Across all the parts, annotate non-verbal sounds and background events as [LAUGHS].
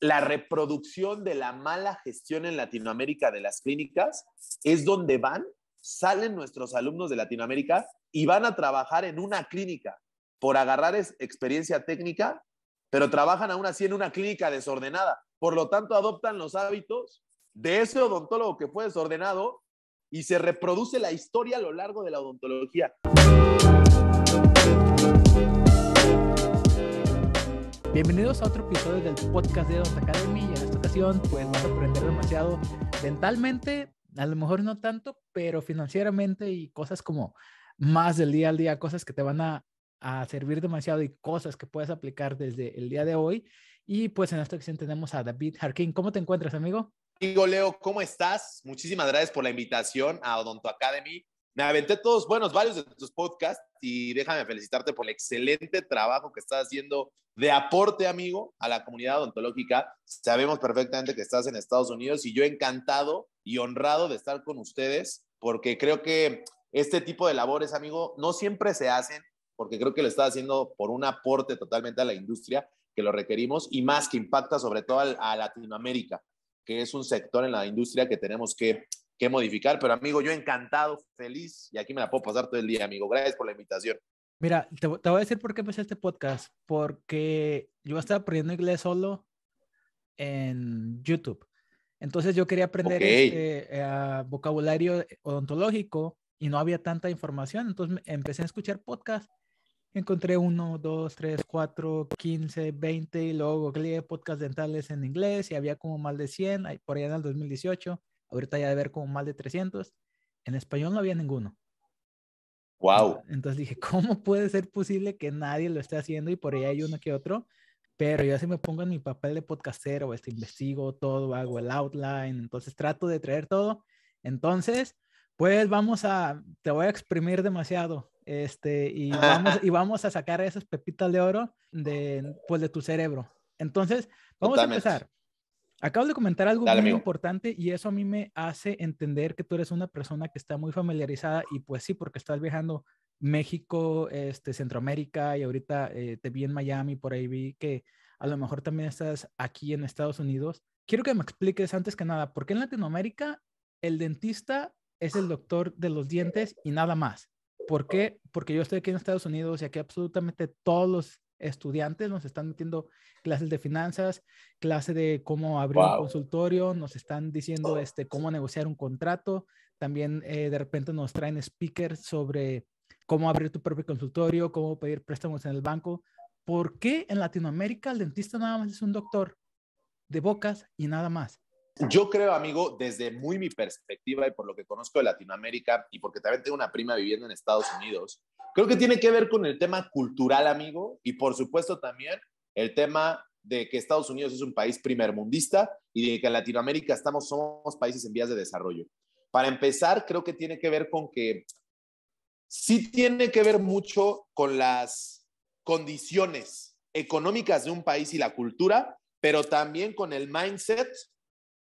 la reproducción de la mala gestión en Latinoamérica de las clínicas es donde van, salen nuestros alumnos de Latinoamérica y van a trabajar en una clínica por agarrar experiencia técnica, pero trabajan aún así en una clínica desordenada. Por lo tanto, adoptan los hábitos de ese odontólogo que fue desordenado y se reproduce la historia a lo largo de la odontología. Bienvenidos a otro episodio del podcast de Odonto Academy y en esta ocasión pues a aprender demasiado mentalmente, a lo mejor no tanto, pero financieramente y cosas como más del día al día, cosas que te van a, servir demasiado y cosas que puedes aplicar desde el día de hoy. Y pues en esta ocasión tenemos a David Harkin. ¿Cómo te encuentras, amigo? Amigo Leo, ¿cómo estás? Muchísimas gracias por la invitación a Odonto Academy me aventé todos, buenos, varios de tus podcasts y déjame felicitarte por el excelente trabajo que estás haciendo de aporte, amigo, a la comunidad odontológica. Sabemos perfectamente que estás en Estados Unidos y yo encantado y honrado de estar con ustedes porque creo que este tipo de labores, amigo, no siempre se hacen porque creo que lo estás haciendo por un aporte totalmente a la industria que lo requerimos y más que impacta sobre todo a Latinoamérica, que es un sector en la industria que tenemos que que modificar, pero amigo, yo encantado, feliz, y aquí me la puedo pasar todo el día, amigo. Gracias por la invitación. Mira, te, te voy a decir por qué empecé este podcast, porque yo estaba aprendiendo inglés solo en YouTube. Entonces yo quería aprender este, eh, vocabulario odontológico y no había tanta información. Entonces empecé a escuchar podcast, Encontré uno, dos, tres, cuatro, quince, veinte y luego googleé podcast dentales en inglés y había como más de 100 por allá en el 2018. Ahorita ya de ver como más de 300. En español no había ninguno. Wow. Entonces dije, ¿cómo puede ser posible que nadie lo esté haciendo y por ahí hay uno que otro? Pero yo así me pongo en mi papel de podcastero, este, investigo todo, hago el outline, entonces trato de traer todo. Entonces, pues vamos a, te voy a exprimir demasiado, este, y vamos, [LAUGHS] y vamos a sacar esas pepitas de oro de, pues de tu cerebro. Entonces, vamos a empezar. Acabo de comentar algo muy importante y eso a mí me hace entender que tú eres una persona que está muy familiarizada y pues sí, porque estás viajando México, este, Centroamérica y ahorita eh, te vi en Miami, por ahí vi que a lo mejor también estás aquí en Estados Unidos. Quiero que me expliques antes que nada, ¿por qué en Latinoamérica el dentista es el doctor de los dientes y nada más? ¿Por qué? Porque yo estoy aquí en Estados Unidos y aquí absolutamente todos los estudiantes, nos están metiendo clases de finanzas, clase de cómo abrir un consultorio, nos están diciendo oh. este, cómo negociar un contrato, también eh, de repente nos traen speakers sobre cómo abrir tu propio consultorio, cómo pedir préstamos en el banco. ¿Por qué en Latinoamérica el dentista nada más es un doctor de bocas y nada más? Yo creo, amigo, desde muy mi perspectiva y por lo que conozco de Latinoamérica y porque también tengo una prima viviendo en Estados Unidos, Creo que tiene que ver con el tema cultural, amigo, y por supuesto también el tema de que Estados Unidos es un país primermundista y de que en Latinoamérica estamos, somos países en vías de desarrollo. Para empezar, creo que tiene que ver con que sí tiene que ver mucho con las condiciones económicas de un país y la cultura, pero también con el mindset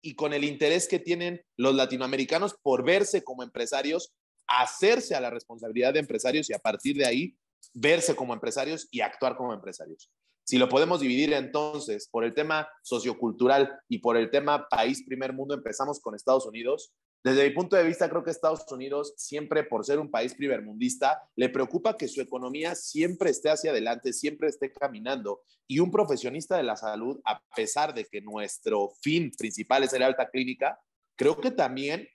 y con el interés que tienen los latinoamericanos por verse como empresarios hacerse a la responsabilidad de empresarios y a partir de ahí verse como empresarios y actuar como empresarios. Si lo podemos dividir entonces por el tema sociocultural y por el tema país primer mundo, empezamos con Estados Unidos. Desde mi punto de vista, creo que Estados Unidos siempre, por ser un país primermundista, le preocupa que su economía siempre esté hacia adelante, siempre esté caminando. Y un profesionista de la salud, a pesar de que nuestro fin principal es el alta clínica, creo que también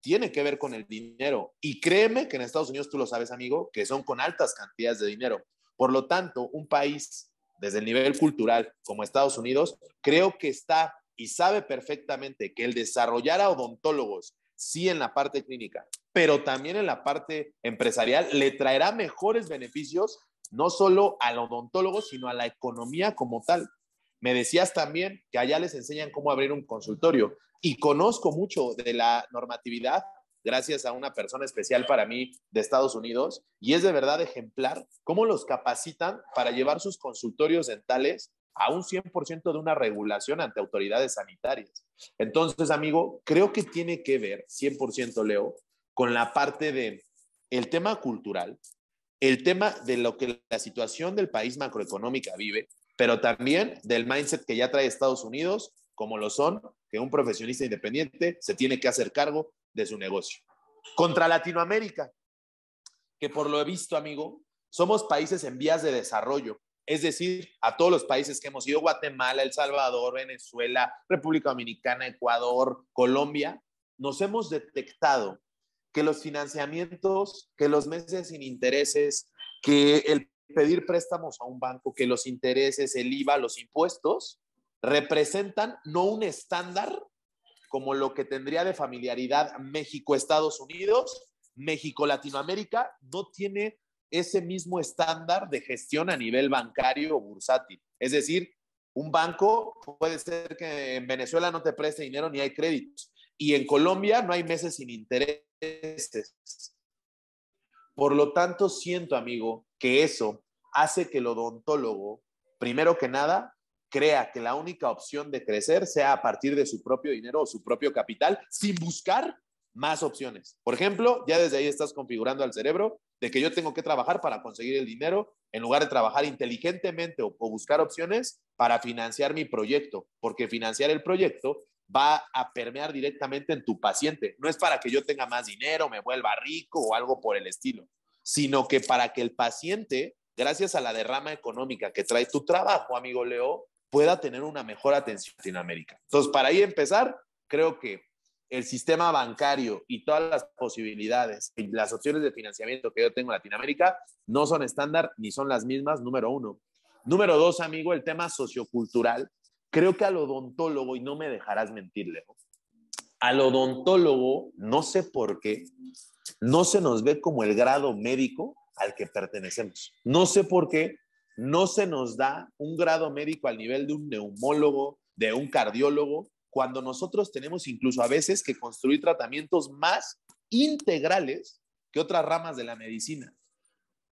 tiene que ver con el dinero. Y créeme que en Estados Unidos, tú lo sabes, amigo, que son con altas cantidades de dinero. Por lo tanto, un país desde el nivel cultural como Estados Unidos, creo que está y sabe perfectamente que el desarrollar a odontólogos, sí en la parte clínica, pero también en la parte empresarial, le traerá mejores beneficios no solo al odontólogo, sino a la economía como tal. Me decías también que allá les enseñan cómo abrir un consultorio y conozco mucho de la normatividad gracias a una persona especial para mí de Estados Unidos y es de verdad ejemplar cómo los capacitan para llevar sus consultorios dentales a un 100% de una regulación ante autoridades sanitarias. Entonces, amigo, creo que tiene que ver 100% Leo con la parte de el tema cultural, el tema de lo que la situación del país macroeconómica vive, pero también del mindset que ya trae Estados Unidos como lo son, que un profesionista independiente se tiene que hacer cargo de su negocio. Contra Latinoamérica, que por lo he visto, amigo, somos países en vías de desarrollo. Es decir, a todos los países que hemos ido, Guatemala, El Salvador, Venezuela, República Dominicana, Ecuador, Colombia, nos hemos detectado que los financiamientos, que los meses sin intereses, que el pedir préstamos a un banco, que los intereses, el IVA, los impuestos, representan no un estándar como lo que tendría de familiaridad México-Estados Unidos, México-Latinoamérica, no tiene ese mismo estándar de gestión a nivel bancario o bursátil. Es decir, un banco puede ser que en Venezuela no te preste dinero ni hay créditos y en Colombia no hay meses sin intereses. Por lo tanto, siento, amigo, que eso hace que el odontólogo, primero que nada, crea que la única opción de crecer sea a partir de su propio dinero o su propio capital, sin buscar más opciones. Por ejemplo, ya desde ahí estás configurando al cerebro de que yo tengo que trabajar para conseguir el dinero en lugar de trabajar inteligentemente o, buscar opciones para financiar mi proyecto, porque financiar el proyecto va a permear directamente en tu paciente. No es para que yo tenga más dinero, me vuelva rico o algo por el estilo, sino que para que el paciente, gracias a la derrama económica que trae tu trabajo, amigo Leo, pueda tener una mejor atención en América. Entonces, para ahí empezar, creo que el sistema bancario y todas las posibilidades y las opciones de financiamiento que yo tengo en Latinoamérica no son estándar ni son las mismas, número uno. Número dos, amigo, el tema sociocultural. Creo que al odontólogo, y no me dejarás mentirle, al odontólogo, no sé por qué, no se nos ve como el grado médico al que pertenecemos. No sé por qué no se nos da un grado médico al nivel de un neumólogo, de un cardiólogo, cuando nosotros tenemos incluso a veces que construir tratamientos más integrales que otras ramas de la medicina.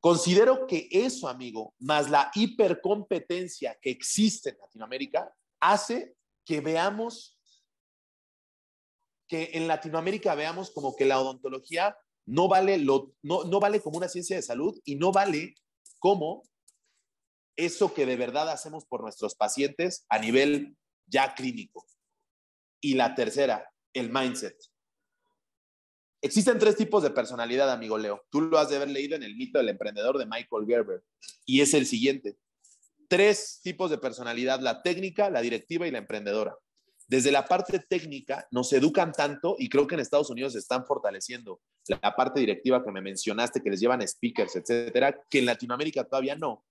Considero que eso, amigo, más la hipercompetencia que existe en Latinoamérica, hace que veamos, que en Latinoamérica veamos como que la odontología no vale, no, vale como una ciencia de salud y no vale como eso que de verdad hacemos por nuestros pacientes a nivel ya clínico. Y la tercera, el mindset. Existen tres tipos de personalidad, amigo Leo. Tú lo has de haber leído en el mito del emprendedor de Michael Gerber. Y es el siguiente. Tres tipos de personalidad, la técnica, la directiva y la emprendedora. Desde la parte técnica nos educan tanto y creo que en Estados Unidos se están fortaleciendo la parte directiva que me mencionaste, que les llevan speakers, etcétera, que en Latinoamérica todavía no,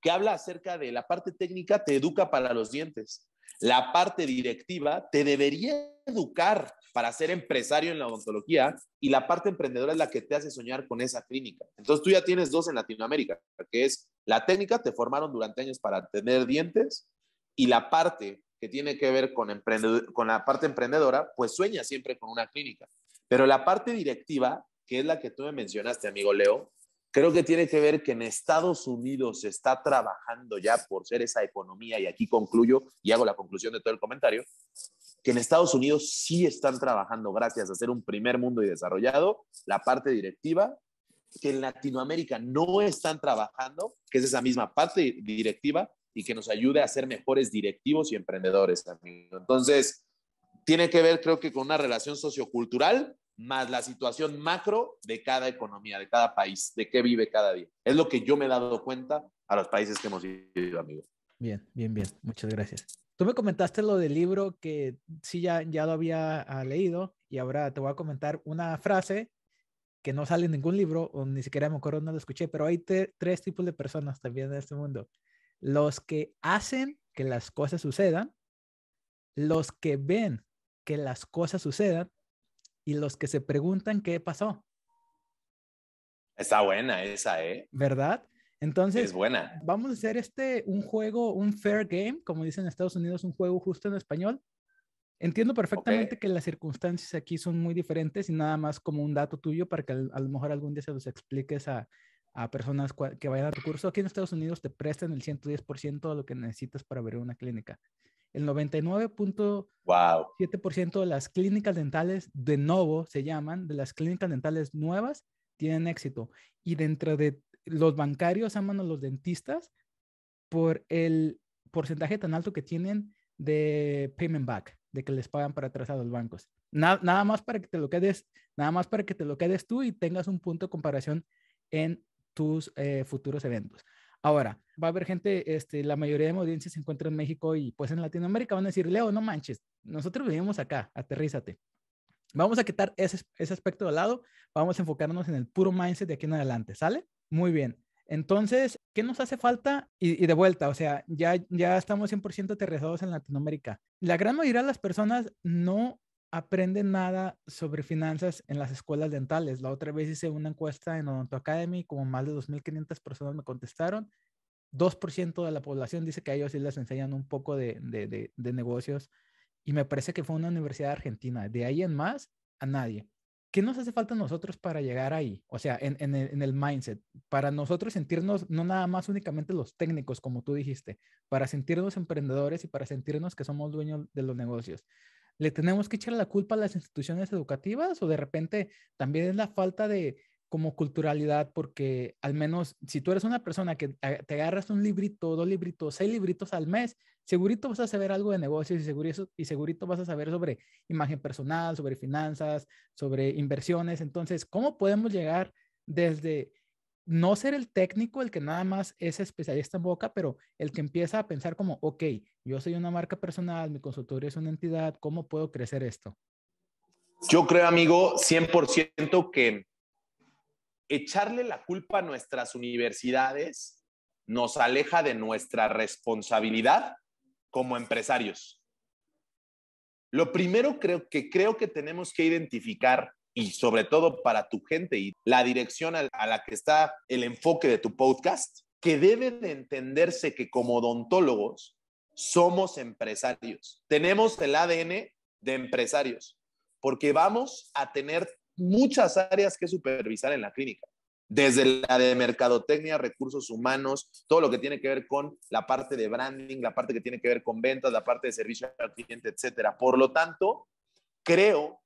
que habla acerca de la parte técnica te educa para los dientes, la parte directiva te debería educar para ser empresario en la odontología y la parte emprendedora es la que te hace soñar con esa clínica. Entonces tú ya tienes dos en Latinoamérica, que es la técnica, te formaron durante años para tener dientes y la parte que tiene que ver con, con la parte emprendedora, pues sueña siempre con una clínica. Pero la parte directiva, que es la que tú me mencionaste, amigo Leo, Creo que tiene que ver que en Estados Unidos se está trabajando ya por ser esa economía, y aquí concluyo y hago la conclusión de todo el comentario, que en Estados Unidos sí están trabajando, gracias a ser un primer mundo y desarrollado, la parte directiva, que en Latinoamérica no están trabajando, que es esa misma parte directiva, y que nos ayude a ser mejores directivos y emprendedores, también Entonces, tiene que ver, creo que, con una relación sociocultural más la situación macro de cada economía, de cada país, de qué vive cada día. Es lo que yo me he dado cuenta a los países que hemos ido, amigos. Bien, bien, bien. Muchas gracias. Tú me comentaste lo del libro que sí ya, ya lo había ah, leído y ahora te voy a comentar una frase que no sale en ningún libro o ni siquiera me acuerdo no lo escuché, pero hay tres tipos de personas también en este mundo. Los que hacen que las cosas sucedan, los que ven que las cosas sucedan y los que se preguntan qué pasó. Está buena esa, ¿eh? ¿Verdad? Entonces, es buena. vamos a hacer este un juego, un fair game, como dicen en Estados Unidos, un juego justo en español. Entiendo perfectamente que las circunstancias aquí son muy diferentes y nada más como un dato tuyo para que a lo mejor algún día se los expliques a, a personas que vayan a recurso. Aquí en Estados Unidos te prestan el 110% de lo que necesitas para abrir una clínica. El 99.7% de las clínicas dentales de nuevo, se llaman, de las clínicas dentales nuevas, tienen éxito. Y dentro de los bancarios aman a los dentistas por el porcentaje tan alto que tienen de payment back, de que les pagan para atrás a los bancos. nada más para que te lo quedes, nada más para que te lo quedes tú y tengas un punto de comparación en tus eh, futuros eventos. Ahora, va a haber gente, este, la mayoría de mi audiencia se encuentra en México y pues en Latinoamérica van a decir, Leo, no manches, nosotros vivimos acá, aterrízate. Vamos a quitar ese, aspecto de lado, vamos a enfocarnos en el puro mindset de aquí en adelante, ¿sale? Muy bien. Entonces, ¿qué nos hace falta? Y, de vuelta, o sea, ya, ya estamos 100% aterrizados en Latinoamérica. La gran mayoría de las personas no aprenden nada sobre finanzas en las escuelas dentales. La otra vez hice una encuesta en Odonto Academy, como más de 2.500 personas me contestaron. 2% de la población dice que ellos sí les enseñan un poco de, negocios y me parece que fue una universidad argentina. De ahí en más, a nadie. ¿Qué nos hace falta a nosotros para llegar ahí? O sea, en, en, el, mindset, para nosotros sentirnos no nada más únicamente los técnicos, como tú dijiste, para sentirnos emprendedores y para sentirnos que somos dueños de los negocios. ¿Le tenemos que echar la culpa a las instituciones educativas o de repente también es la falta de como culturalidad? Porque al menos si tú eres una persona que eh, te agarras un librito, dos libritos, seis libritos al mes, segurito vas a saber algo de negocios y segurito, y segurito vas a saber sobre imagen personal, sobre finanzas, sobre inversiones. Entonces, ¿cómo podemos llegar desde no ser el técnico, el que nada más es especialista en boca, pero el que empieza a pensar como, ok, yo soy una marca personal, mi consultoría es una entidad, ¿cómo puedo crecer esto? Yo creo, amigo, 100% que echarle la culpa a nuestras universidades nos aleja de nuestra responsabilidad como empresarios. Lo primero creo que creo que tenemos que identificar y sobre todo para tu gente y la dirección a, la que está el enfoque de tu podcast, que debe de entenderse que como odontólogos somos empresarios. Tenemos el ADN de empresarios porque vamos a tener muchas áreas que supervisar en la clínica, desde la de mercadotecnia, recursos humanos, todo lo que tiene que ver con la parte de branding, la parte que tiene que ver con ventas, la parte de servicio al cliente, etcétera. Por lo tanto, creo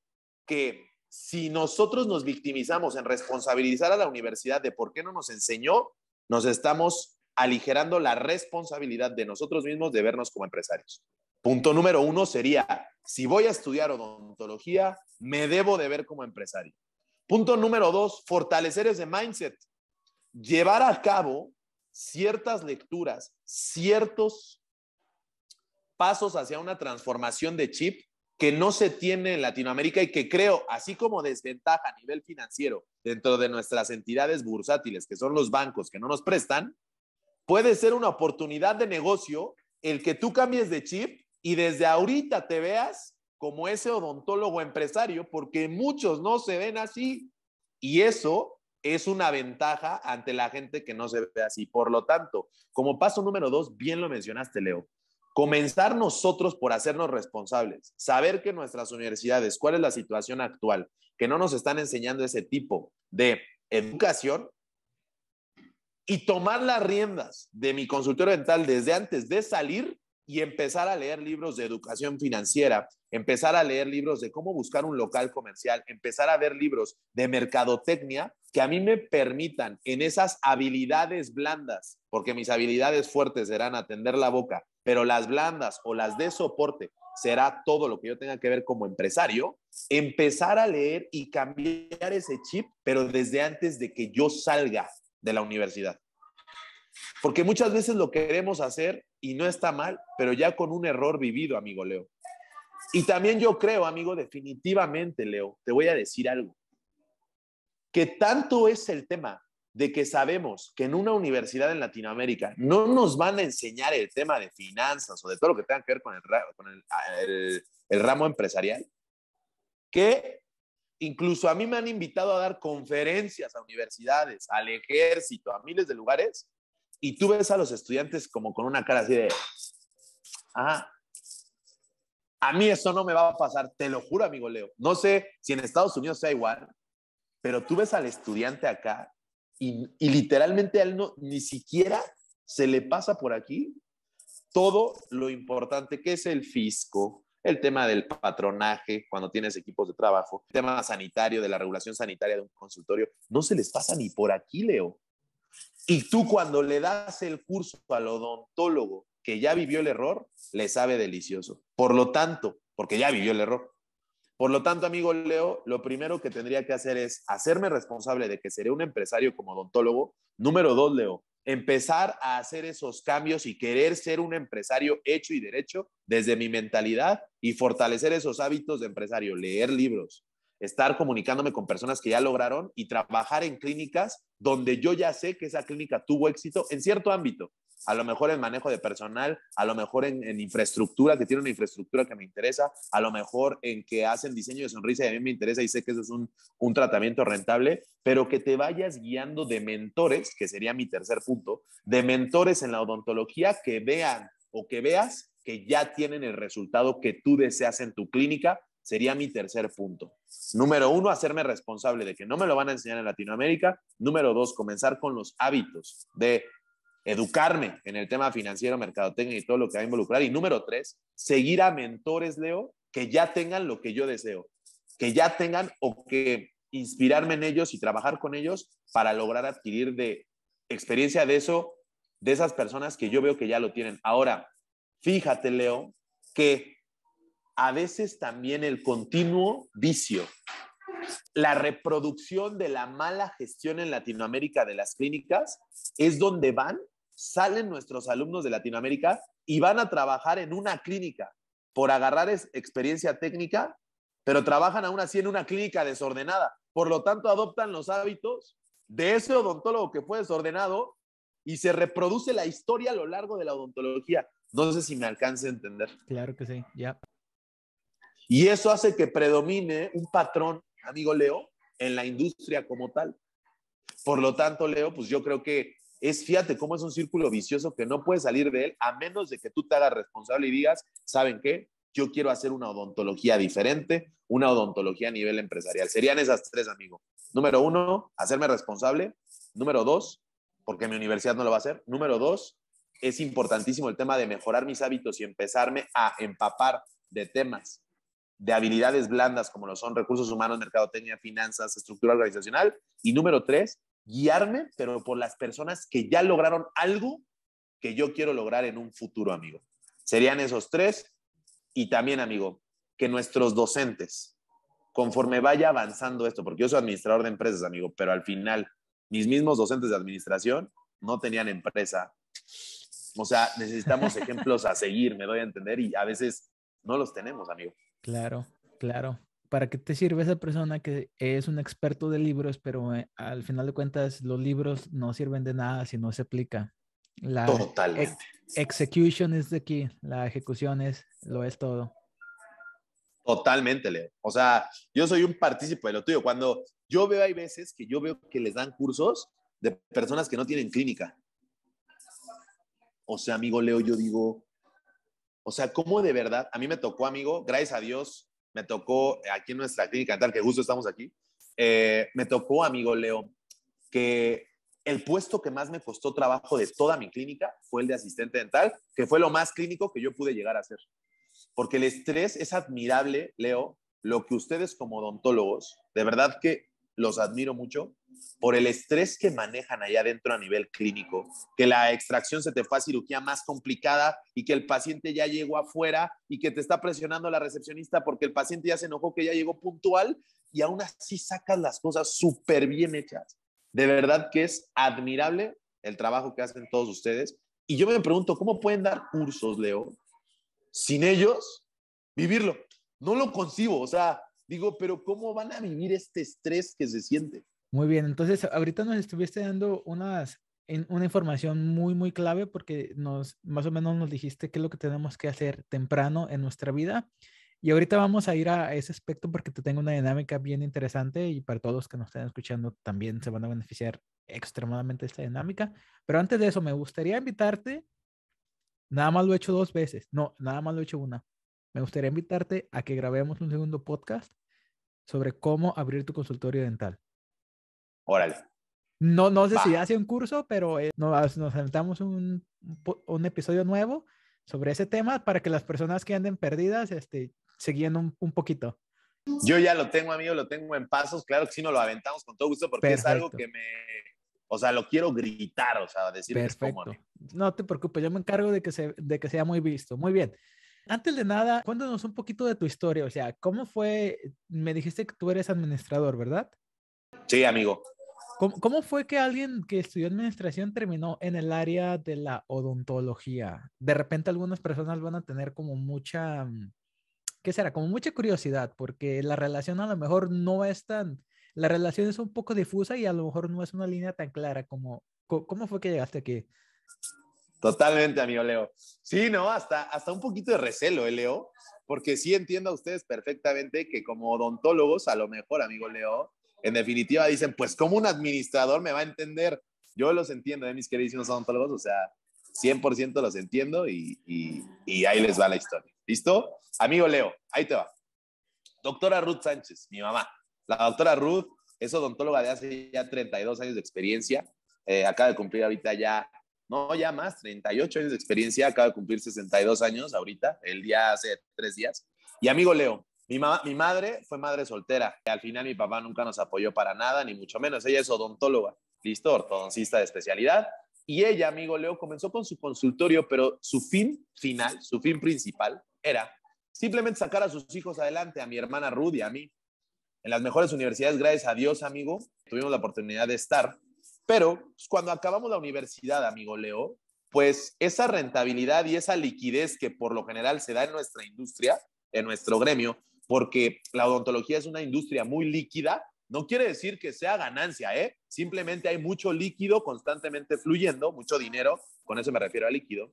que si nosotros nos victimizamos en responsabilizar a la universidad de por qué no nos enseñó, nos estamos aligerando la responsabilidad de nosotros mismos de vernos como empresarios. Punto número uno sería, si voy a estudiar odontología, me debo de ver como empresario. Punto número dos, fortalecer ese mindset. Llevar a cabo ciertas lecturas, ciertos pasos hacia una transformación de chip que no se tiene en Latinoamérica y que creo, así como desventaja a nivel financiero dentro de nuestras entidades bursátiles, que son los bancos que no nos prestan, puede ser una oportunidad de negocio el que tú cambies de chip y desde ahorita te veas como ese odontólogo empresario, porque muchos no se ven así. Y eso es una ventaja ante la gente que no se ve así. Por lo tanto, como paso número dos, bien lo mencionaste, Leo, Comenzar nosotros por hacernos responsables, saber que nuestras universidades, cuál es la situación actual, que no nos están enseñando ese tipo de educación y tomar las riendas de mi consultorio dental desde antes de salir y empezar a leer libros de educación financiera, empezar a leer libros de cómo buscar un local comercial, empezar a ver libros de mercadotecnia que a mí me permitan en esas habilidades blandas, porque mis habilidades fuertes serán atender la boca, pero las blandas o las de soporte será todo lo que yo tenga que ver como empresario, empezar a leer y cambiar ese chip, pero desde antes de que yo salga de la universidad. Porque muchas veces lo queremos hacer y no está mal, pero ya con un error vivido, amigo Leo. Y también yo creo, amigo, definitivamente, Leo, te voy a decir algo, que tanto es el tema de que sabemos que en una universidad en Latinoamérica no nos van a enseñar el tema de finanzas o de todo lo que tenga que ver con ah, el, el, ramo empresarial, que incluso a mí me han invitado a dar conferencias a universidades, al ejército, a miles de lugares, y tú ves a los estudiantes como con una cara así de, ah, a mí eso no me va a pasar, te lo juro, amigo Leo. No sé si en Estados Unidos sea igual, pero tú ves al estudiante acá y, literalmente a él no, ni siquiera se le pasa por aquí todo lo importante que es el fisco, el tema del patronaje cuando tienes equipos de trabajo, el tema sanitario, de la regulación sanitaria de un consultorio, no se les pasa ni por aquí, Leo. Y tú cuando le das el curso al odontólogo que ya vivió el error, le sabe delicioso. Por lo tanto, porque ya vivió el error. Por lo tanto, amigo Leo, lo primero que tendría que hacer es hacerme responsable de que seré un empresario como odontólogo. Número dos, Leo, empezar a hacer esos cambios y querer ser un empresario hecho y derecho desde mi mentalidad y fortalecer esos hábitos de empresario, leer libros, estar comunicándome con personas que ya lograron y trabajar en clínicas donde yo ya sé que esa clínica tuvo éxito en cierto ámbito a lo mejor en manejo de personal, a lo mejor en, infraestructura, que tiene una infraestructura que me interesa, a lo mejor en que hacen diseño de sonrisa y a mí me interesa y sé que eso es un, un tratamiento rentable, pero que te vayas guiando de mentores, que sería mi tercer punto, de mentores en la odontología que vean o que veas que ya tienen el resultado que tú deseas en tu clínica sería mi tercer punto. Número uno, hacerme responsable de que no me lo van a enseñar en Latinoamérica. Número dos, comenzar con los hábitos de educarme en el tema financiero, mercadotecnia y todo lo que va a involucrar. Y número tres, seguir a mentores, Leo, que ya tengan lo que yo deseo, que ya tengan o que inspirarme en ellos y trabajar con ellos para lograr adquirir de experiencia de eso, de esas personas que yo veo que ya lo tienen. Ahora, fíjate, Leo, que a veces también el continuo vicio, la reproducción de la mala gestión en Latinoamérica de las clínicas es donde van salen nuestros alumnos de Latinoamérica y van a trabajar en una clínica por agarrar experiencia técnica, pero trabajan aún así en una clínica desordenada. Por lo tanto, adoptan los hábitos de ese odontólogo que fue desordenado y se reproduce la historia a lo largo de la odontología. No sé si me alcance a entender. Claro que sí, ya. Y eso hace que predomine un patrón, amigo Leo, en la industria como tal. Por lo tanto, Leo, pues yo creo que es, fíjate cómo es un círculo vicioso que no puede salir de él a menos de que tú te hagas responsable y digas, ¿saben qué? Yo quiero hacer una odontología diferente, una odontología a nivel empresarial. Serían esas tres, amigo. Número uno, hacerme responsable. Número dos, porque mi universidad no lo va a hacer. Número dos, es importantísimo el tema de mejorar mis hábitos y empezarme a empapar de temas, de habilidades blandas como lo son recursos humanos, mercadotecnia, finanzas, estructura organizacional. Y número tres, guiarme, pero por las personas que ya lograron algo que yo quiero lograr en un futuro, amigo. Serían esos tres. Y también, amigo, que nuestros docentes, conforme vaya avanzando esto, porque yo soy administrador de empresas, amigo, pero al final mis mismos docentes de administración no tenían empresa. O sea, necesitamos [LAUGHS] ejemplos a seguir, me doy a entender, y a veces no los tenemos, amigo. Claro, claro. ¿para qué te sirve esa persona que es un experto de libros, pero eh, al final de cuentas los libros no sirven de nada si no se aplica? La Totalmente. execution es de aquí, la ejecución es, lo es todo. Totalmente, Leo. O sea, yo soy un partícipe de lo tuyo. Cuando yo veo, hay veces que yo veo que les dan cursos de personas que no tienen clínica. O sea, amigo Leo, yo digo, o sea, ¿cómo de verdad? A mí me tocó, amigo, gracias a Dios, me tocó aquí en nuestra clínica dental, que justo estamos aquí, eh, me tocó, amigo Leo, que el puesto que más me costó trabajo de toda mi clínica fue el de asistente dental, que fue lo más clínico que yo pude llegar a hacer. Porque el estrés es admirable, Leo, lo que ustedes como odontólogos, de verdad que los admiro mucho, por el estrés que manejan allá adentro a nivel clínico, que la extracción se te fue a cirugía más complicada y que el paciente ya llegó afuera y que te está presionando la recepcionista porque el paciente ya se enojó que ya llegó puntual y aún así sacas las cosas súper bien hechas. De verdad que es admirable el trabajo que hacen todos ustedes. Y yo me pregunto, ¿cómo pueden dar cursos, Leo, sin ellos vivirlo? No lo concibo, o sea, digo, pero ¿cómo van a vivir este estrés que se siente? Muy bien, entonces ahorita nos estuviste dando unas, en, una información muy, muy clave porque nos, más o menos nos dijiste qué es lo que tenemos que hacer temprano en nuestra vida. Y ahorita vamos a ir a ese aspecto porque te tengo una dinámica bien interesante y para todos que nos estén escuchando también se van a beneficiar extremadamente de esta dinámica. Pero antes de eso, me gustaría invitarte, nada más lo he hecho dos veces, no, nada más lo he hecho una. Me gustaría invitarte a que grabemos un segundo podcast sobre cómo abrir tu consultorio dental. Órale. No, no sé si hace un curso, pero eh, nos, aventamos un, episodio nuevo sobre ese tema para que las personas que anden perdidas este, se un, poquito. Yo ya lo tengo, amigo, lo tengo en pasos. Claro que sí, nos lo aventamos con todo gusto porque es algo que me. O sea, lo quiero gritar, o sea, decir Perfecto. no te preocupes, yo me encargo de que, se, de que sea muy visto. Muy bien. Antes de nada, cuéntanos un poquito de tu historia. O sea, ¿cómo fue? Me dijiste que tú eres administrador, ¿verdad? Sí, amigo. ¿Cómo, fue que alguien que estudió administración terminó en el área de la odontología? De repente algunas personas van a tener como mucha, mm, ¿qué será? Como mucha curiosidad, porque la relación a lo mejor no es tan, la relación es un poco difusa y a lo mejor no es una línea tan clara como, ¿cómo fue que llegaste aquí? Totalmente, amigo Leo. Sí, no, hasta, hasta un poquito de recelo, ¿eh, Leo, porque sí entiendo a ustedes perfectamente que como odontólogos, a lo mejor, amigo Leo, en definitiva dicen, pues como un administrador me va a entender, yo los entiendo, ¿eh? mis queridísimos odontólogos, o sea, 100% los entiendo y, ahí les va la historia. ¿Listo? Amigo Leo, ahí te va. Doctora Ruth Sánchez, mi mamá. La doctora Ruth es odontóloga de hace ya 32 años de experiencia. Eh, acaba de cumplir ahorita ya, no ya más, 38 años de experiencia. Acaba de cumplir 62 años ahorita, el día hace tres días. Y amigo Leo, mi, madre fue madre soltera. Al final mi papá nunca nos apoyó para nada, ni mucho menos. Ella es odontóloga, listo, ortodoncista de especialidad. Y ella, amigo Leo, comenzó con su consultorio, pero su fin final, su fin principal era simplemente sacar a sus hijos adelante, a mi hermana Rudy, a mí. En las mejores universidades, gracias a Dios, amigo, tuvimos la oportunidad de estar. Pero pues, cuando acabamos la universidad, amigo Leo, pues esa rentabilidad y esa liquidez que por lo general se da en nuestra industria, en nuestro gremio, porque la odontología es una industria muy líquida. No quiere decir que sea ganancia, ¿eh? Simplemente hay mucho líquido constantemente fluyendo, mucho dinero, con eso me refiero a líquido.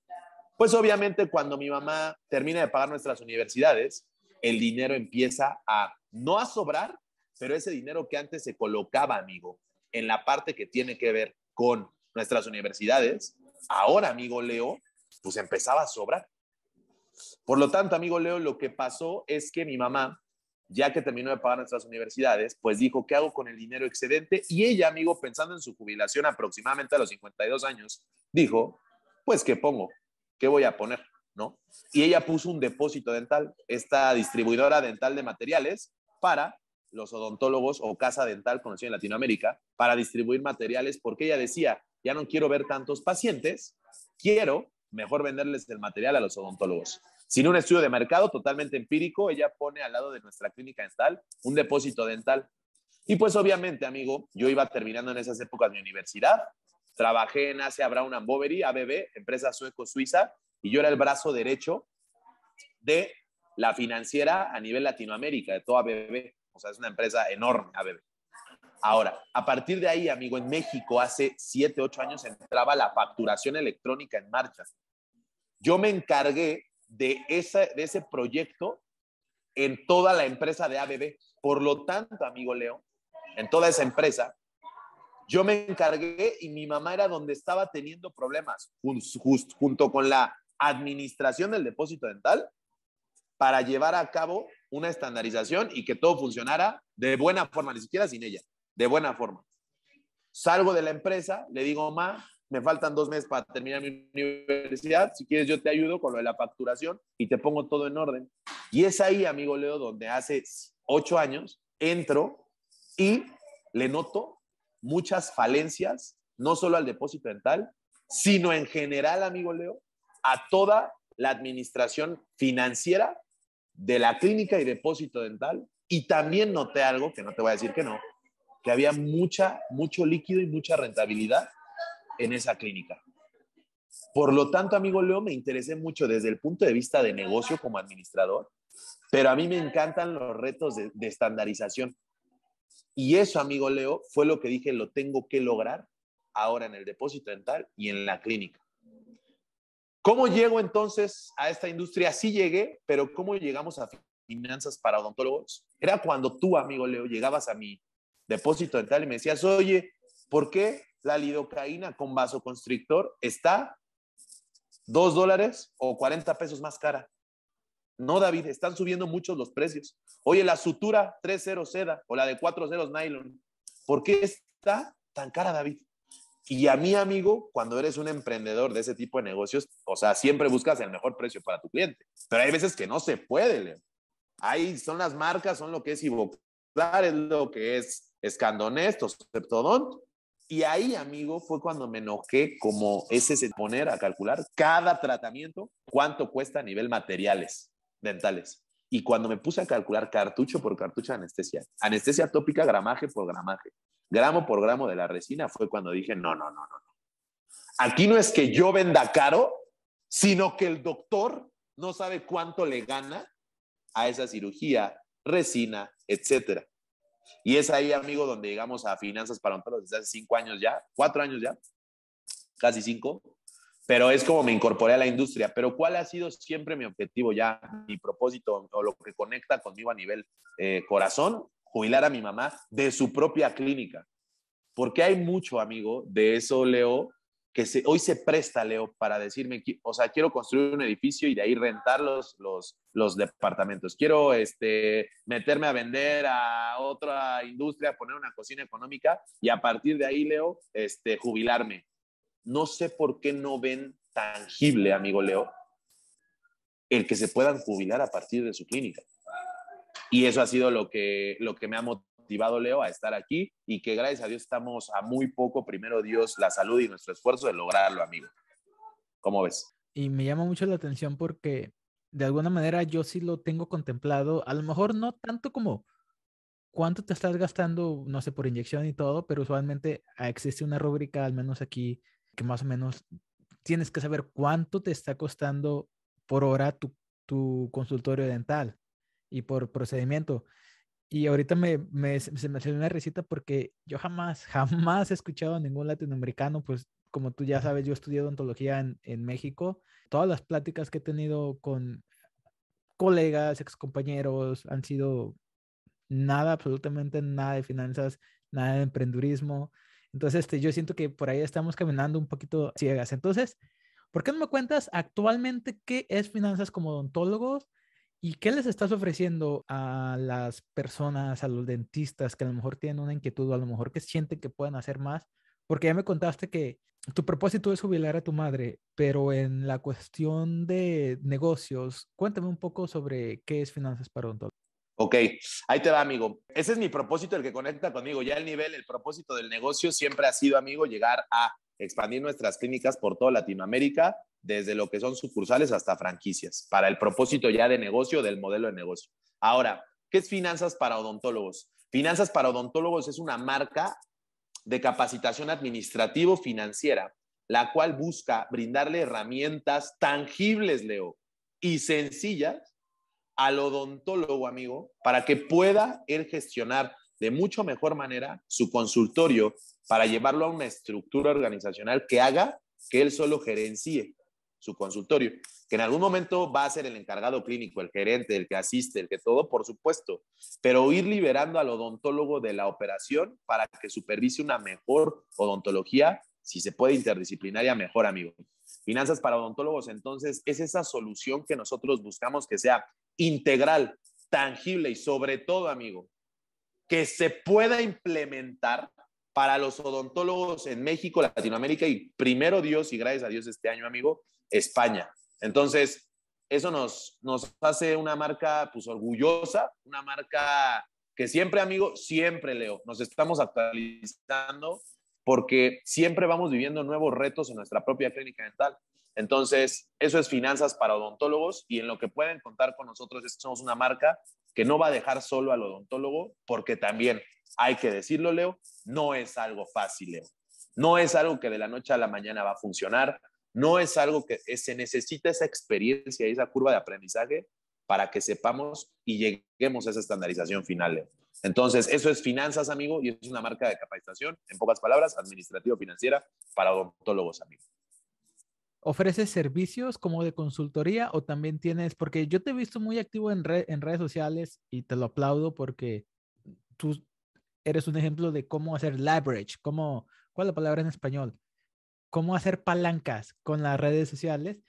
Pues obviamente cuando mi mamá termina de pagar nuestras universidades, el dinero empieza a no a sobrar, pero ese dinero que antes se colocaba, amigo, en la parte que tiene que ver con nuestras universidades, ahora, amigo Leo, pues empezaba a sobrar. Por lo tanto, amigo Leo, lo que pasó es que mi mamá, ya que terminó de pagar nuestras universidades, pues dijo, ¿qué hago con el dinero excedente? Y ella, amigo, pensando en su jubilación aproximadamente a los 52 años, dijo, pues, ¿qué pongo? ¿Qué voy a poner? ¿No? Y ella puso un depósito dental, esta distribuidora dental de materiales para los odontólogos o casa dental conocida en Latinoamérica, para distribuir materiales, porque ella decía, ya no quiero ver tantos pacientes, quiero mejor venderles el material a los odontólogos sin un estudio de mercado totalmente empírico, ella pone al lado de nuestra clínica dental un depósito dental. Y pues obviamente, amigo, yo iba terminando en esas épocas mi universidad, trabajé en Asia Brown and Boveri, ABB, empresa sueco-suiza, y yo era el brazo derecho de la financiera a nivel Latinoamérica, de toda ABB. O sea, es una empresa enorme, ABB. Ahora, a partir de ahí, amigo, en México hace 7, 8 años entraba la facturación electrónica en marcha. Yo me encargué de, ese proyecto en toda la empresa de ABB. Por lo tanto, amigo Leo, en toda esa empresa, yo me encargué y mi mamá era donde estaba teniendo problemas, junto con la administración del depósito dental, para llevar a cabo una estandarización y que todo funcionara de buena forma, ni siquiera sin ella, de buena forma. Salgo de la empresa, le digo, mamá, me faltan dos meses para terminar mi universidad, si quieres yo te ayudo con lo de la facturación y te pongo todo en orden. Y es ahí, amigo Leo, donde hace ocho años entro y le noto muchas falencias, no solo al depósito dental, sino en general, amigo Leo, a toda la administración financiera de la clínica y depósito dental. Y también noté algo, que no te voy a decir que no, que había mucha, mucho líquido y mucha rentabilidad en esa clínica. Por lo tanto, amigo Leo, me interesé mucho desde el punto de vista de negocio como administrador, pero a mí me encantan los retos de, estandarización. Y eso, amigo Leo, fue lo que dije, lo tengo que lograr ahora en el depósito dental y en la clínica. ¿Cómo llego entonces a esta industria? Sí llegué, pero ¿cómo llegamos a finanzas para odontólogos? Era cuando tú, amigo Leo, llegabas a mi depósito dental y me decías, oye, ¿por qué la lidocaína con vasoconstrictor está 2 dólares o 40 pesos más cara. No, David, están subiendo muchos los precios. Oye, la sutura 30 seda o la de 40 nylon, ¿por qué está tan cara, David? Y a mí, amigo, cuando eres un emprendedor de ese tipo de negocios, o sea, siempre buscas el mejor precio para tu cliente. Pero hay veces que no se puede, Leo. Ahí son las marcas, son lo que es Iboclar, es lo que es escandonesto, o y ahí, amigo, fue cuando me enojé como ese se poner a calcular cada tratamiento, cuánto cuesta a nivel materiales dentales. Y cuando me puse a calcular cartucho por cartucho de anestesia, anestesia tópica, gramaje por gramaje, gramo por gramo de la resina, fue cuando dije, no, no, no, no. Aquí no es que yo venda caro, sino que el doctor no sabe cuánto le gana a esa cirugía, resina, etcétera. Y es ahí, amigo, donde llegamos a Finanzas para Onteros desde hace cinco años ya, cuatro años ya, casi cinco, pero es como me incorporé a la industria. Pero ¿cuál ha sido siempre mi objetivo ya, mi propósito o lo que conecta conmigo a nivel eh, corazón? Jubilar a mi mamá de su propia clínica. Porque hay mucho, amigo, de eso, Leo, que se, hoy se presta, Leo, para decirme, o sea, quiero construir un edificio y de ahí rentar los, los, los departamentos. Quiero este, meterme a vender a otra industria, poner una cocina económica y a partir de ahí, Leo, este, jubilarme. No sé por qué no ven tangible, amigo Leo, el que se puedan jubilar a partir de su clínica. Y eso ha sido lo que, lo que me ha motivado motivado, Leo, a estar aquí y que gracias a Dios estamos a muy poco, primero Dios, la salud y nuestro esfuerzo de lograrlo, amigo. ¿Cómo ves? Y me llama mucho la atención porque de alguna manera yo sí lo tengo contemplado, a lo mejor no tanto como cuánto te estás gastando, no sé, por inyección y todo, pero usualmente ah, existe una rúbrica, al menos aquí, que más o menos tienes que saber cuánto te está costando por hora tu, tu consultorio dental y por procedimiento. Y ahorita me, se me salió una risita porque yo jamás, [LAUGHS] jamás he escuchado a ningún latinoamericano, pues como tú ya sabes, yo estudié odontología en, en México. Todas las pláticas que he tenido con colegas, ex compañeros han sido nada, absolutamente nada de finanzas, nada de emprendurismo. Entonces, este, yo siento que por ahí estamos caminando un poquito ciegas. Entonces, ¿por qué no me cuentas actualmente qué es finanzas como odontólogos? ¿Y qué les estás ofreciendo a las personas, a los dentistas que a lo mejor tienen una inquietud o a lo mejor que sienten que pueden hacer más? Porque ya me contaste que tu propósito es jubilar a tu madre, pero en la cuestión de negocios, cuéntame un poco sobre qué es Finanzas para odontólogos. Ok, ahí te va, amigo. Ese es mi propósito, el que conecta conmigo. Ya el nivel, el propósito del negocio siempre ha sido, amigo, llegar a expandir nuestras clínicas por toda Latinoamérica, desde lo que son sucursales hasta franquicias, para el propósito ya de negocio, del modelo de negocio. Ahora, ¿qué es Finanzas para Odontólogos? Finanzas para Odontólogos es una marca de capacitación administrativo-financiera, la cual busca brindarle herramientas tangibles, Leo, y sencillas al odontólogo, amigo, para que pueda él gestionar de mucho mejor manera su consultorio para llevarlo a una estructura organizacional que haga que él solo gerencie su consultorio, que en algún momento va a ser el encargado clínico, el gerente, el que asiste, el que todo, por supuesto, pero ir liberando al odontólogo de la operación para que supervise una mejor odontología, si se puede interdisciplinaria, mejor, amigo. Finanzas para odontólogos, entonces, es esa solución que nosotros buscamos que sea integral, tangible y sobre todo, amigo, que se pueda implementar para los odontólogos en México, Latinoamérica y primero Dios y gracias a Dios este año, amigo, España. Entonces, eso nos, nos hace una marca pues orgullosa, una marca que siempre, amigo, siempre, Leo, nos estamos actualizando porque siempre vamos viviendo nuevos retos en nuestra propia clínica dental. Entonces, eso es finanzas para odontólogos y en lo que pueden contar con nosotros es que somos una marca que no va a dejar solo al odontólogo, porque también hay que decirlo, Leo, no es algo fácil, Leo. No es algo que de la noche a la mañana va a funcionar, no es algo que eh, se necesita esa experiencia y esa curva de aprendizaje para que sepamos y lleguemos a esa estandarización final, Leo. Entonces, eso es finanzas, amigo, y es una marca de capacitación, en pocas palabras, administrativa financiera para odontólogos, amigo. ¿Ofreces servicios como de consultoría o también tienes, porque yo te he visto muy activo en, redes sociales y te lo aplaudo porque tú eres un ejemplo de cómo hacer leverage, cómo, ¿cuál es la palabra en español? Cómo hacer palancas con las redes sociales.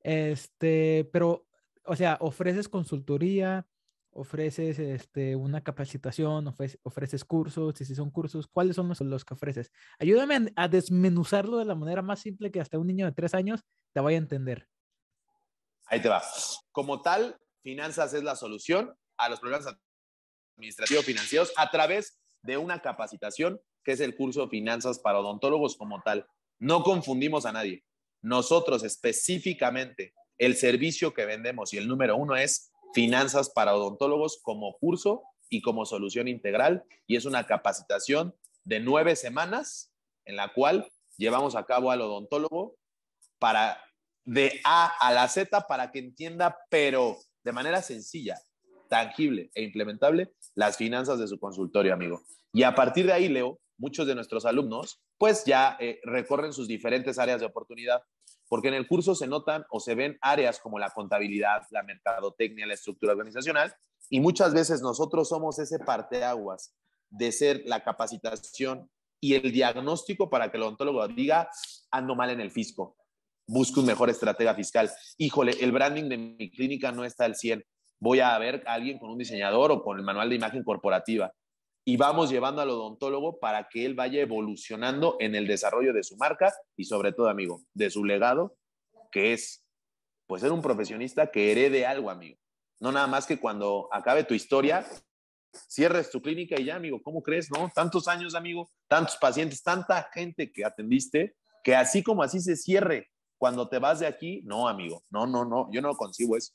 Este, pero, o sea, ofreces consultoría, ofreces este, una capacitación, ofreces, cursos, si son cursos, ¿cuáles son los, los que ofreces? Ayúdame a, desmenuzarlo de la manera más simple que hasta un niño de tres años te vaya a entender. Ahí te va. Como tal, finanzas es la solución a los problemas administrativos financieros a través de una capacitación que es el curso de finanzas para odontólogos como tal. No confundimos a nadie. Nosotros específicamente, el servicio que vendemos y el número uno es Finanzas para odontólogos como curso y como solución integral. Y es una capacitación de nueve semanas en la cual llevamos a cabo al odontólogo para de A a la Z para que entienda, pero de manera sencilla, tangible e implementable, las finanzas de su consultorio, amigo. Y a partir de ahí, Leo, muchos de nuestros alumnos, pues ya eh, recorren sus diferentes áreas de oportunidad porque en el curso se notan o se ven áreas como la contabilidad, la mercadotecnia, la estructura organizacional, y muchas veces nosotros somos ese parteaguas de ser la capacitación y el diagnóstico para que el odontólogo diga, ando mal en el fisco, busco un mejor estratega fiscal. Híjole, el branding de mi clínica no está al 100, voy a ver a alguien con un diseñador o con el manual de imagen corporativa y vamos llevando al odontólogo para que él vaya evolucionando en el desarrollo de su marca y sobre todo, amigo, de su legado, que es, pues, ser un profesionista que herede algo, amigo. No nada más que cuando acabe tu historia, cierres tu clínica y ya, amigo, ¿cómo crees? ¿No? Tantos años, amigo, tantos pacientes, tanta gente que atendiste, que así como así se cierre cuando te vas de aquí, no, amigo, no, no, no, yo no consigo eso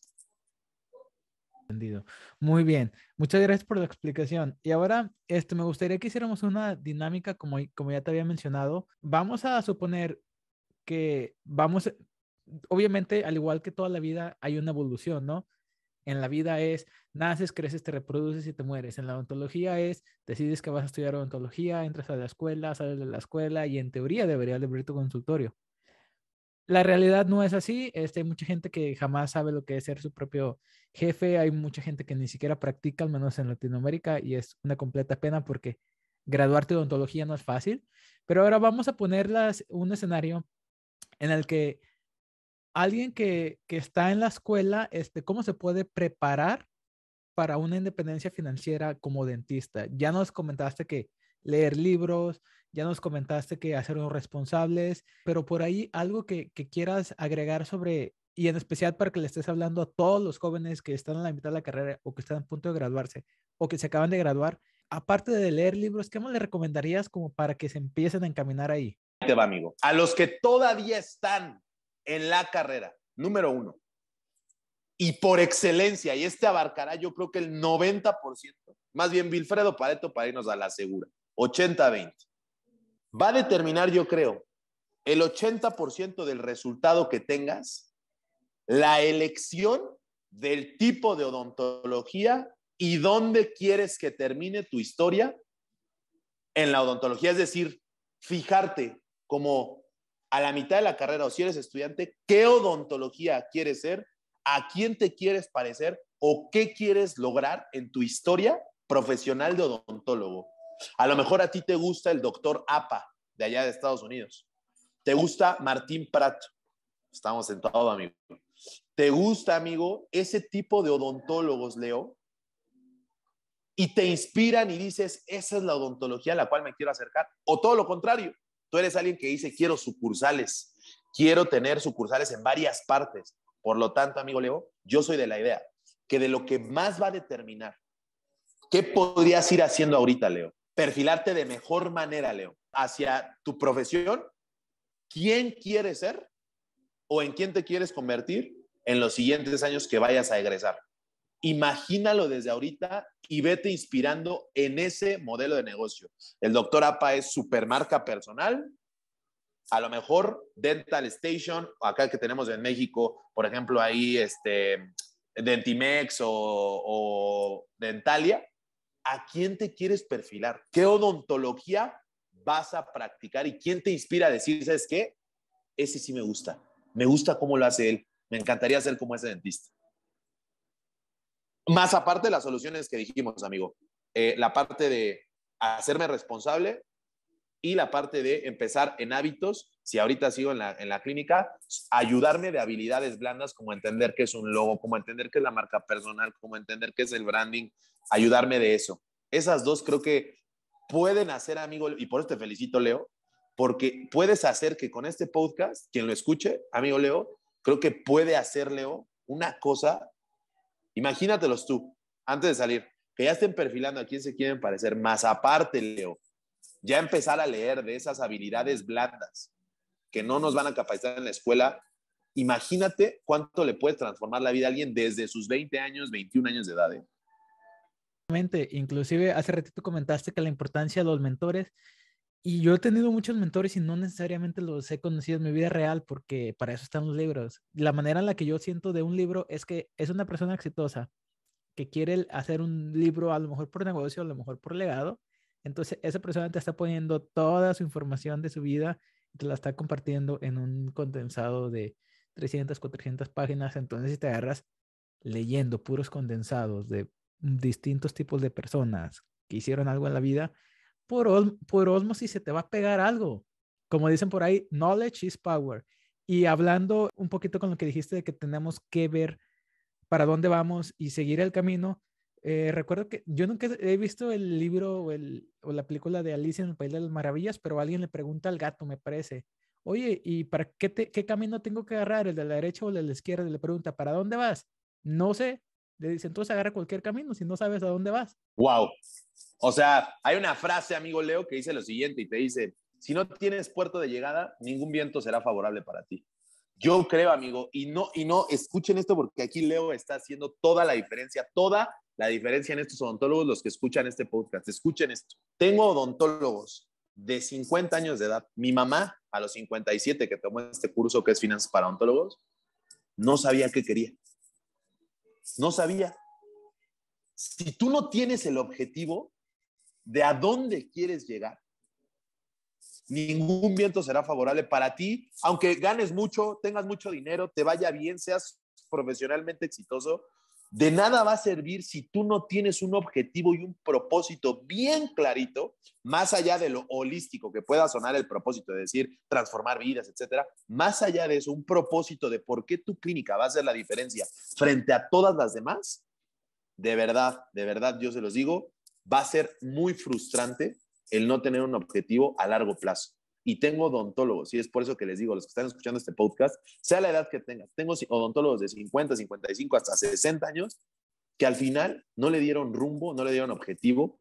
entendido. Muy bien, muchas gracias por la explicación. Y ahora, este, me gustaría que hiciéramos una dinámica como, como ya te había mencionado. Vamos a suponer que vamos, obviamente, al igual que toda la vida, hay una evolución, ¿no? En la vida es naces, creces, te reproduces y te mueres. En la odontología es decides que vas a estudiar odontología, entras a la escuela, sales de la escuela y en teoría deberías abrir tu consultorio la realidad no es así. Este, hay mucha gente que jamás sabe lo que es ser su propio jefe. Hay mucha gente que ni siquiera practica, al menos en Latinoamérica, y es una completa pena porque graduarte de odontología no es fácil. Pero ahora vamos a ponerlas un escenario en el que alguien que, está en la escuela, este, ¿cómo se puede preparar para una independencia financiera como dentista? Ya nos comentaste que leer libros, ya nos comentaste que hacernos responsables, pero por ahí algo que, quieras agregar sobre y en especial para que le estés hablando a todos los jóvenes que están a la mitad de la carrera o que están a punto de graduarse o que se acaban de graduar, aparte de leer libros, ¿qué más le recomendarías como para que se empiecen a encaminar ahí? Te va, amigo. A los que todavía están en la carrera, número uno, y por excelencia, y este abarcará yo creo que el 90%, más bien Wilfredo Pareto para irnos a la segura, 80-20 va a determinar, yo creo, el 80% del resultado que tengas, la elección del tipo de odontología y dónde quieres que termine tu historia en la odontología. Es decir, fijarte como a la mitad de la carrera o si eres estudiante, qué odontología quieres ser, a quién te quieres parecer o qué quieres lograr en tu historia profesional de odontólogo. A lo mejor a ti te gusta el doctor APA de allá de Estados Unidos. Te gusta Martín Prato. Estamos sentados, amigo. ¿Te gusta, amigo, ese tipo de odontólogos, Leo? Y te inspiran y dices, esa es la odontología a la cual me quiero acercar. O todo lo contrario, tú eres alguien que dice, quiero sucursales, quiero tener sucursales en varias partes. Por lo tanto, amigo Leo, yo soy de la idea que de lo que más va a determinar, ¿qué podrías ir haciendo ahorita, Leo? perfilarte de mejor manera, Leo, hacia tu profesión, quién quieres ser o en quién te quieres convertir en los siguientes años que vayas a egresar. Imagínalo desde ahorita y vete inspirando en ese modelo de negocio. El doctor APA es supermarca personal, a lo mejor Dental Station, acá que tenemos en México, por ejemplo, ahí este Dentimex o Dentalia, a quién te quieres perfilar, qué odontología vas a practicar y quién te inspira a decir, ¿sabes qué? Ese sí me gusta, me gusta cómo lo hace él, me encantaría ser como ese dentista. Más aparte de las soluciones que dijimos, amigo, eh, la parte de hacerme responsable y la parte de empezar en hábitos, si ahorita sigo en la, en la clínica, ayudarme de habilidades blandas como entender qué es un logo, como entender qué es la marca personal, como entender qué es el branding, ayudarme de eso. Esas dos creo que pueden hacer, amigo, y por eso te felicito, Leo, porque puedes hacer que con este podcast, quien lo escuche, amigo Leo, creo que puede hacer, Leo, una cosa, imagínatelos tú, antes de salir, que ya estén perfilando a quién se quieren parecer, más aparte, Leo, ya empezar a leer de esas habilidades blandas que no nos van a capacitar en la escuela, imagínate cuánto le puede transformar la vida a alguien desde sus 20 años, 21 años de edad. ¿eh? Inclusive hace ratito comentaste que la importancia de los mentores y yo he tenido muchos mentores y no necesariamente los he conocido en mi vida real porque para eso están los libros. La manera en la que yo siento de un libro es que es una persona exitosa que quiere hacer un libro a lo mejor por negocio, a lo mejor por legado, entonces, esa persona te está poniendo toda su información de su vida te la está compartiendo en un condensado de 300, 400 páginas. Entonces, si te agarras leyendo puros condensados de distintos tipos de personas que hicieron algo en la vida, por, por osmosis se te va a pegar algo. Como dicen por ahí, knowledge is power. Y hablando un poquito con lo que dijiste de que tenemos que ver para dónde vamos y seguir el camino, eh, recuerdo que yo nunca he visto el libro o, la película de Alicia en el País de las Maravillas, pero alguien le pregunta al gato, me parece, oye, ¿y para qué, camino tengo que agarrar? ¿El de la derecha o el de la izquierda? le pregunta, ¿para dónde vas? No sé. Le dice, entonces agarra cualquier camino si no sabes a dónde vas. Wow. O sea, hay una frase, amigo Leo, que dice lo siguiente y te dice, si no tienes puerto de llegada, ningún viento será favorable para ti. Yo creo, amigo, y no, y no, escuchen esto porque aquí Leo está haciendo toda la diferencia, toda la diferencia en estos odontólogos, los que escuchan este podcast, escuchen esto. Tengo odontólogos de 50 años de edad. Mi mamá, a los 57 que tomó este curso que es Finanzas para Odontólogos, no sabía qué quería. No sabía. Si tú no tienes el objetivo de a dónde quieres llegar, ningún viento será favorable para ti, aunque ganes mucho, tengas mucho dinero, te vaya bien, seas profesionalmente exitoso, de nada va a servir si tú no tienes un objetivo y un propósito bien clarito, más allá de lo holístico que pueda sonar el propósito de decir transformar vidas, etcétera. Más allá de eso, un propósito de por qué tu clínica va a hacer la diferencia frente a todas las demás. De verdad, de verdad, yo se los digo, va a ser muy frustrante el no tener un objetivo a largo plazo y tengo odontólogos, y es por eso que les digo, los que están escuchando este podcast, sea la edad que tengas, tengo odontólogos de 50, 55 hasta 60 años que al final no le dieron rumbo, no le dieron objetivo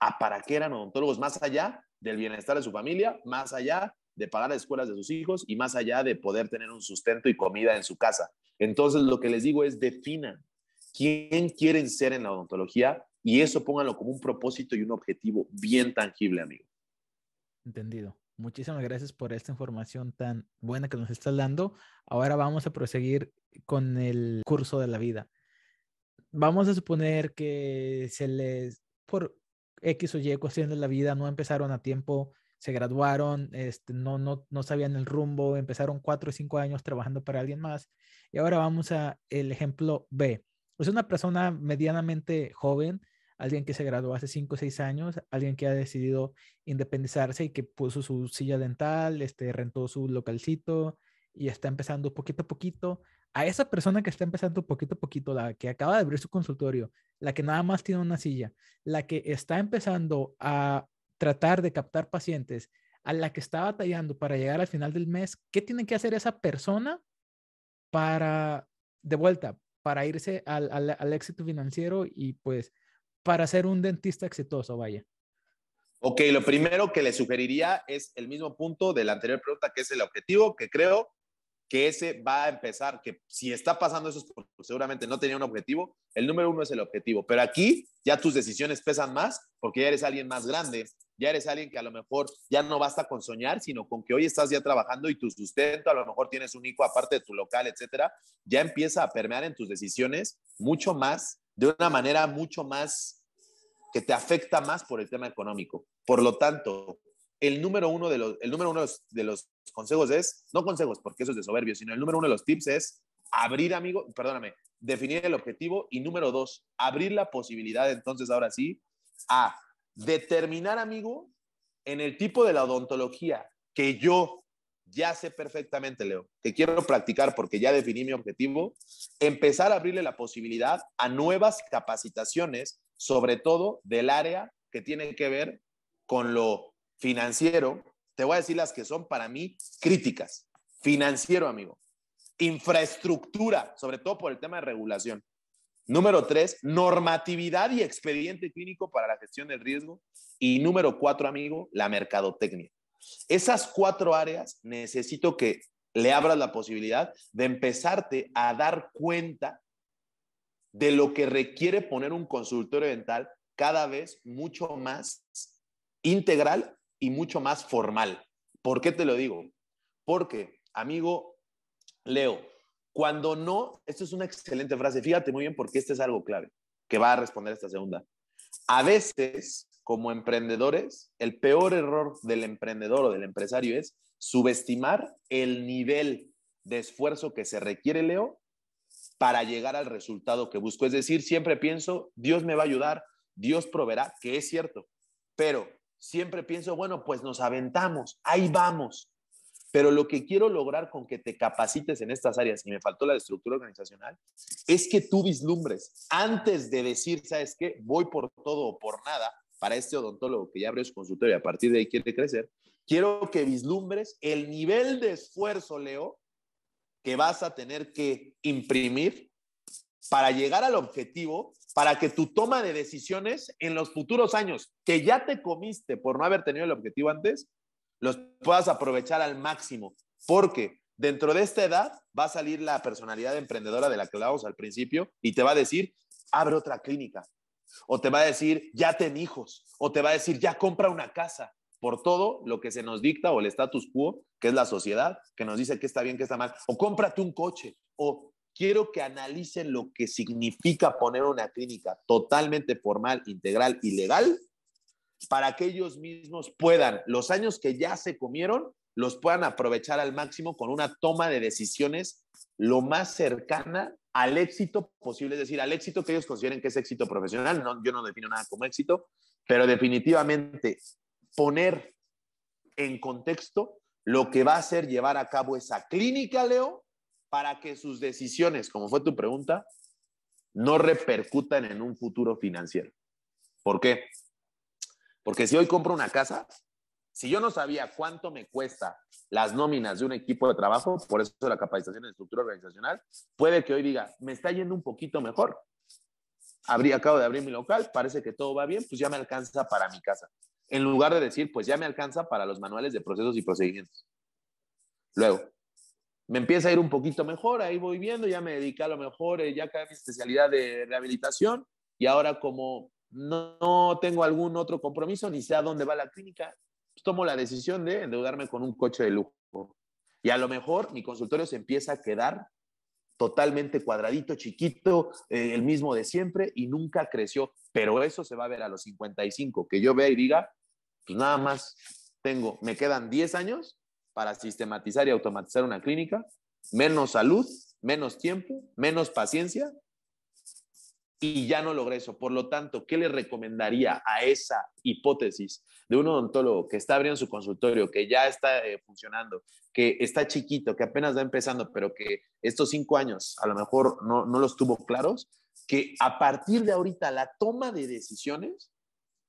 a para qué eran odontólogos, más allá del bienestar de su familia, más allá de pagar las escuelas de sus hijos y más allá de poder tener un sustento y comida en su casa. Entonces, lo que les digo es definan quién quieren ser en la odontología y eso pónganlo como un propósito y un objetivo bien tangible, amigo. Entendido. Muchísimas gracias por esta información tan buena que nos estás dando. Ahora vamos a proseguir con el curso de la vida. Vamos a suponer que se les, por X o Y cuestiones de la vida, no empezaron a tiempo, se graduaron, este, no, no, no sabían el rumbo, empezaron cuatro o cinco años trabajando para alguien más. Y ahora vamos a el ejemplo B. Es una persona medianamente joven, alguien que se graduó hace cinco o seis años, alguien que ha decidido independizarse y que puso su silla dental, este, rentó su localcito y está empezando poquito a poquito. A esa persona que está empezando poquito a poquito, la que acaba de abrir su consultorio, la que nada más tiene una silla, la que está empezando a tratar de captar pacientes, a la que está batallando para llegar al final del mes, ¿qué tiene que hacer esa persona para, de vuelta, para irse al éxito financiero y pues para ser un dentista exitoso, vaya? Ok, lo primero que le sugeriría es el mismo punto de la anterior pregunta, que es el objetivo, que creo que ese va a empezar, que si está pasando eso seguramente no tenía un objetivo, el número uno es el objetivo, pero aquí ya tus decisiones pesan más porque ya eres alguien más grande, ya eres alguien que a lo mejor ya no basta con soñar, sino con que hoy estás ya trabajando y tu sustento, a lo mejor tienes un hijo aparte de tu local, etcétera, ya empieza a permear en tus decisiones mucho más de una manera mucho más que te afecta más por el tema económico. Por lo tanto, el número uno de los, el número uno de los, consejos es, no consejos porque eso es de soberbio, sino el número uno de los tips es abrir, amigo, perdóname, definir el objetivo y número dos, abrir la posibilidad entonces ahora sí a determinar, amigo, en el tipo de la odontología que yo ya sé perfectamente, Leo, que quiero practicar porque ya definí mi objetivo, empezar a abrirle la posibilidad a nuevas capacitaciones, sobre todo del área que tiene que ver con lo financiero. Te voy a decir las que son para mí críticas. Financiero, amigo. Infraestructura, sobre todo por el tema de regulación. Número tres, normatividad y expediente clínico para la gestión del riesgo. Y número cuatro, amigo, la mercadotecnia. Esas cuatro áreas necesito que le abras la posibilidad de empezarte a dar cuenta de lo que requiere poner un consultorio dental cada vez mucho más integral y mucho más formal. ¿Por qué te lo digo? Porque, amigo Leo, cuando no, esto es una excelente frase, fíjate muy bien porque este es algo clave que va a responder esta segunda. A veces como emprendedores, el peor error del emprendedor o del empresario es subestimar el nivel de esfuerzo que se requiere, Leo, para llegar al resultado que busco. Es decir, siempre pienso, Dios me va a ayudar, Dios proveerá, que es cierto, pero siempre pienso, bueno, pues nos aventamos, ahí vamos. Pero lo que quiero lograr con que te capacites en estas áreas, y me faltó la estructura organizacional, es que tú vislumbres, antes de decir, ¿sabes qué? Voy por todo o por nada, para este odontólogo que ya abre su consultorio y a partir de ahí quiere crecer, quiero que vislumbres el nivel de esfuerzo, Leo, que vas a tener que imprimir para llegar al objetivo, para que tu toma de decisiones en los futuros años que ya te comiste por no haber tenido el objetivo antes, los puedas aprovechar al máximo, porque dentro de esta edad va a salir la personalidad emprendedora de la que hablábamos al principio y te va a decir, abre otra clínica, o te va a decir, ya ten hijos, o te va a decir, ya compra una casa, por todo lo que se nos dicta o el status quo, que es la sociedad, que nos dice que está bien, que está mal, o cómprate un coche, o quiero que analicen lo que significa poner una clínica totalmente formal, integral y legal, para que ellos mismos puedan, los años que ya se comieron, los puedan aprovechar al máximo con una toma de decisiones lo más cercana al éxito posible, es decir, al éxito que ellos consideren que es éxito profesional. No, yo no defino nada como éxito, pero definitivamente poner en contexto lo que va a ser llevar a cabo esa clínica, Leo, para que sus decisiones, como fue tu pregunta, no repercutan en un futuro financiero. ¿Por qué? Porque si hoy compro una casa, si yo no sabía cuánto me cuesta las nóminas de un equipo de trabajo, por eso la capacitación en estructura organizacional, puede que hoy diga, me está yendo un poquito mejor. Abrí, acabo de abrir mi local, parece que todo va bien, pues ya me alcanza para mi casa. En lugar de decir, pues ya me alcanza para los manuales de procesos y procedimientos. Luego, me empieza a ir un poquito mejor, ahí voy viendo, ya me dediqué a lo mejor, eh, ya acá mi especialidad de rehabilitación y ahora como no, no, tengo algún otro compromiso, ni sé a dónde va la clínica, tomo la decisión de endeudarme con un coche de lujo. Y a lo mejor mi consultorio se empieza a quedar totalmente cuadradito, chiquito, eh, el mismo de siempre y nunca creció. Pero eso se va a ver a los 55, que yo vea y diga, pues nada más tengo, me quedan 10 años para sistematizar y automatizar una clínica, menos salud, menos tiempo, menos paciencia y ya no logra eso. Por lo tanto, ¿qué le recomendaría a esa hipótesis de un odontólogo que está abriendo su consultorio, que ya está eh, funcionando, que está chiquito, que apenas va empezando, pero que estos cinco años a lo mejor no, los tuvo claros? Que a partir de ahorita la toma de decisiones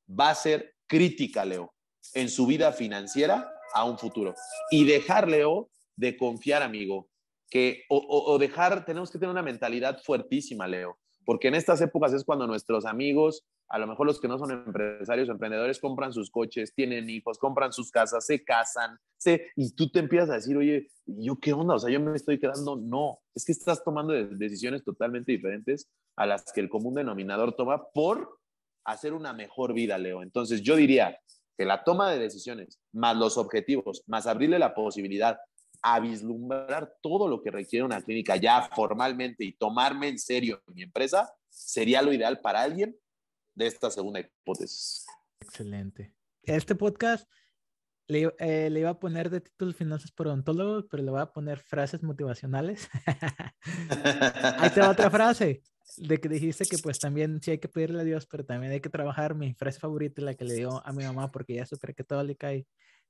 va a ser crítica, Leo, en su vida financiera a un futuro. Y dejar, Leo, de confiar, amigo, que o dejar, tenemos que tener una mentalidad fuertísima, Leo porque en estas épocas es cuando nuestros amigos, a lo mejor los que no son empresarios o emprendedores, compran sus coches, tienen hijos, compran sus casas, se casan, se, y tú te empiezas a decir, oye, ¿yo qué onda? O sea, yo me estoy quedando, no, es que estás tomando decisiones totalmente diferentes a las que el común denominador toma por hacer una mejor vida, Leo. Entonces yo diría que la toma de decisiones, más los objetivos, más abrirle la posibilidad a vislumbrar todo lo que requiere una clínica ya formalmente y tomarme en serio mi empresa, sería lo ideal para alguien de esta segunda hipótesis. Excelente. Este podcast le, iba eh, a poner de título Finanzas por Odontólogos, pero le voy a poner frases motivacionales. [LAUGHS] Ahí te va otra frase de que dijiste que pues también sí hay que pedirle a Dios, pero también hay que trabajar. Mi frase favorita es la que le dio a mi mamá porque ella es súper católica y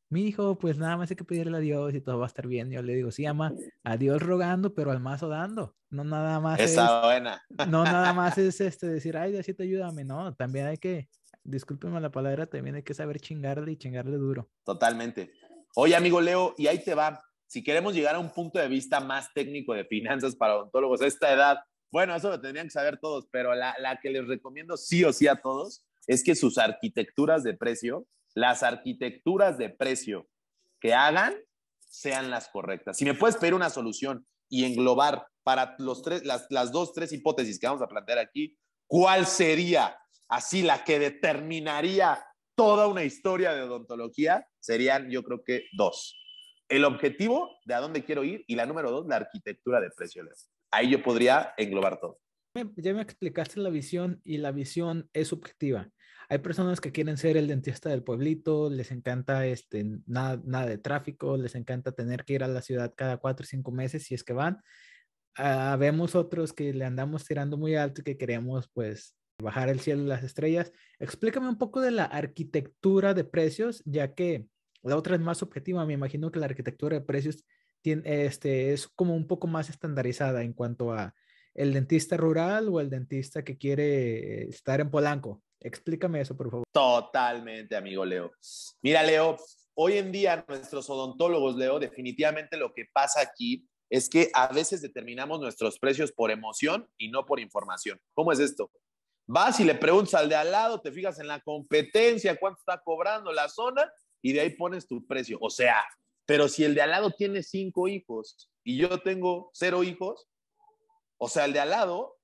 mi hijo, pues nada más hay que pedirle a Dios y todo va a estar bien. Yo le digo, sí, ama, a Dios rogando, pero al mazo dando. No nada más Esa es, buena. no nada más [LAUGHS] es este decir, ay, te ayúdame. No, también hay que, discúlpeme la palabra, también hay que saber chingarle y chingarle duro. Totalmente. Oye, amigo Leo, y ahí te va. Si queremos llegar a un punto de vista más técnico de finanzas para odontólogos a esta edad, bueno, eso lo tendrían que saber todos, pero la, la que les recomiendo sí o sí a todos es que sus arquitecturas de precio las arquitecturas de precio que hagan sean las correctas. Si me puedes pedir una solución y englobar para los tres, las, las dos, tres hipótesis que vamos a plantear aquí, ¿cuál sería así la que determinaría toda una historia de odontología? Serían, yo creo que dos. El objetivo de a dónde quiero ir y la número dos, la arquitectura de precio. Ahí yo podría englobar todo. Ya me explicaste la visión y la visión es subjetiva. Hay personas que quieren ser el dentista del pueblito, les encanta este, nada, nada de tráfico, les encanta tener que ir a la ciudad cada cuatro o cinco meses si es que van. Ah, vemos otros que le andamos tirando muy alto y que queremos pues bajar el cielo y las estrellas. Explícame un poco de la arquitectura de precios, ya que la otra es más objetiva. Me imagino que la arquitectura de precios tiene, este, es como un poco más estandarizada en cuanto a el dentista rural o el dentista que quiere eh, estar en Polanco. Explícame eso, por favor. Totalmente, amigo Leo. Mira, Leo, hoy en día nuestros odontólogos, Leo, definitivamente lo que pasa aquí es que a veces determinamos nuestros precios por emoción y no por información. ¿Cómo es esto? Vas y le preguntas al de al lado, te fijas en la competencia, cuánto está cobrando la zona y de ahí pones tu precio. O sea, pero si el de al lado tiene cinco hijos y yo tengo cero hijos, o sea, el de al lado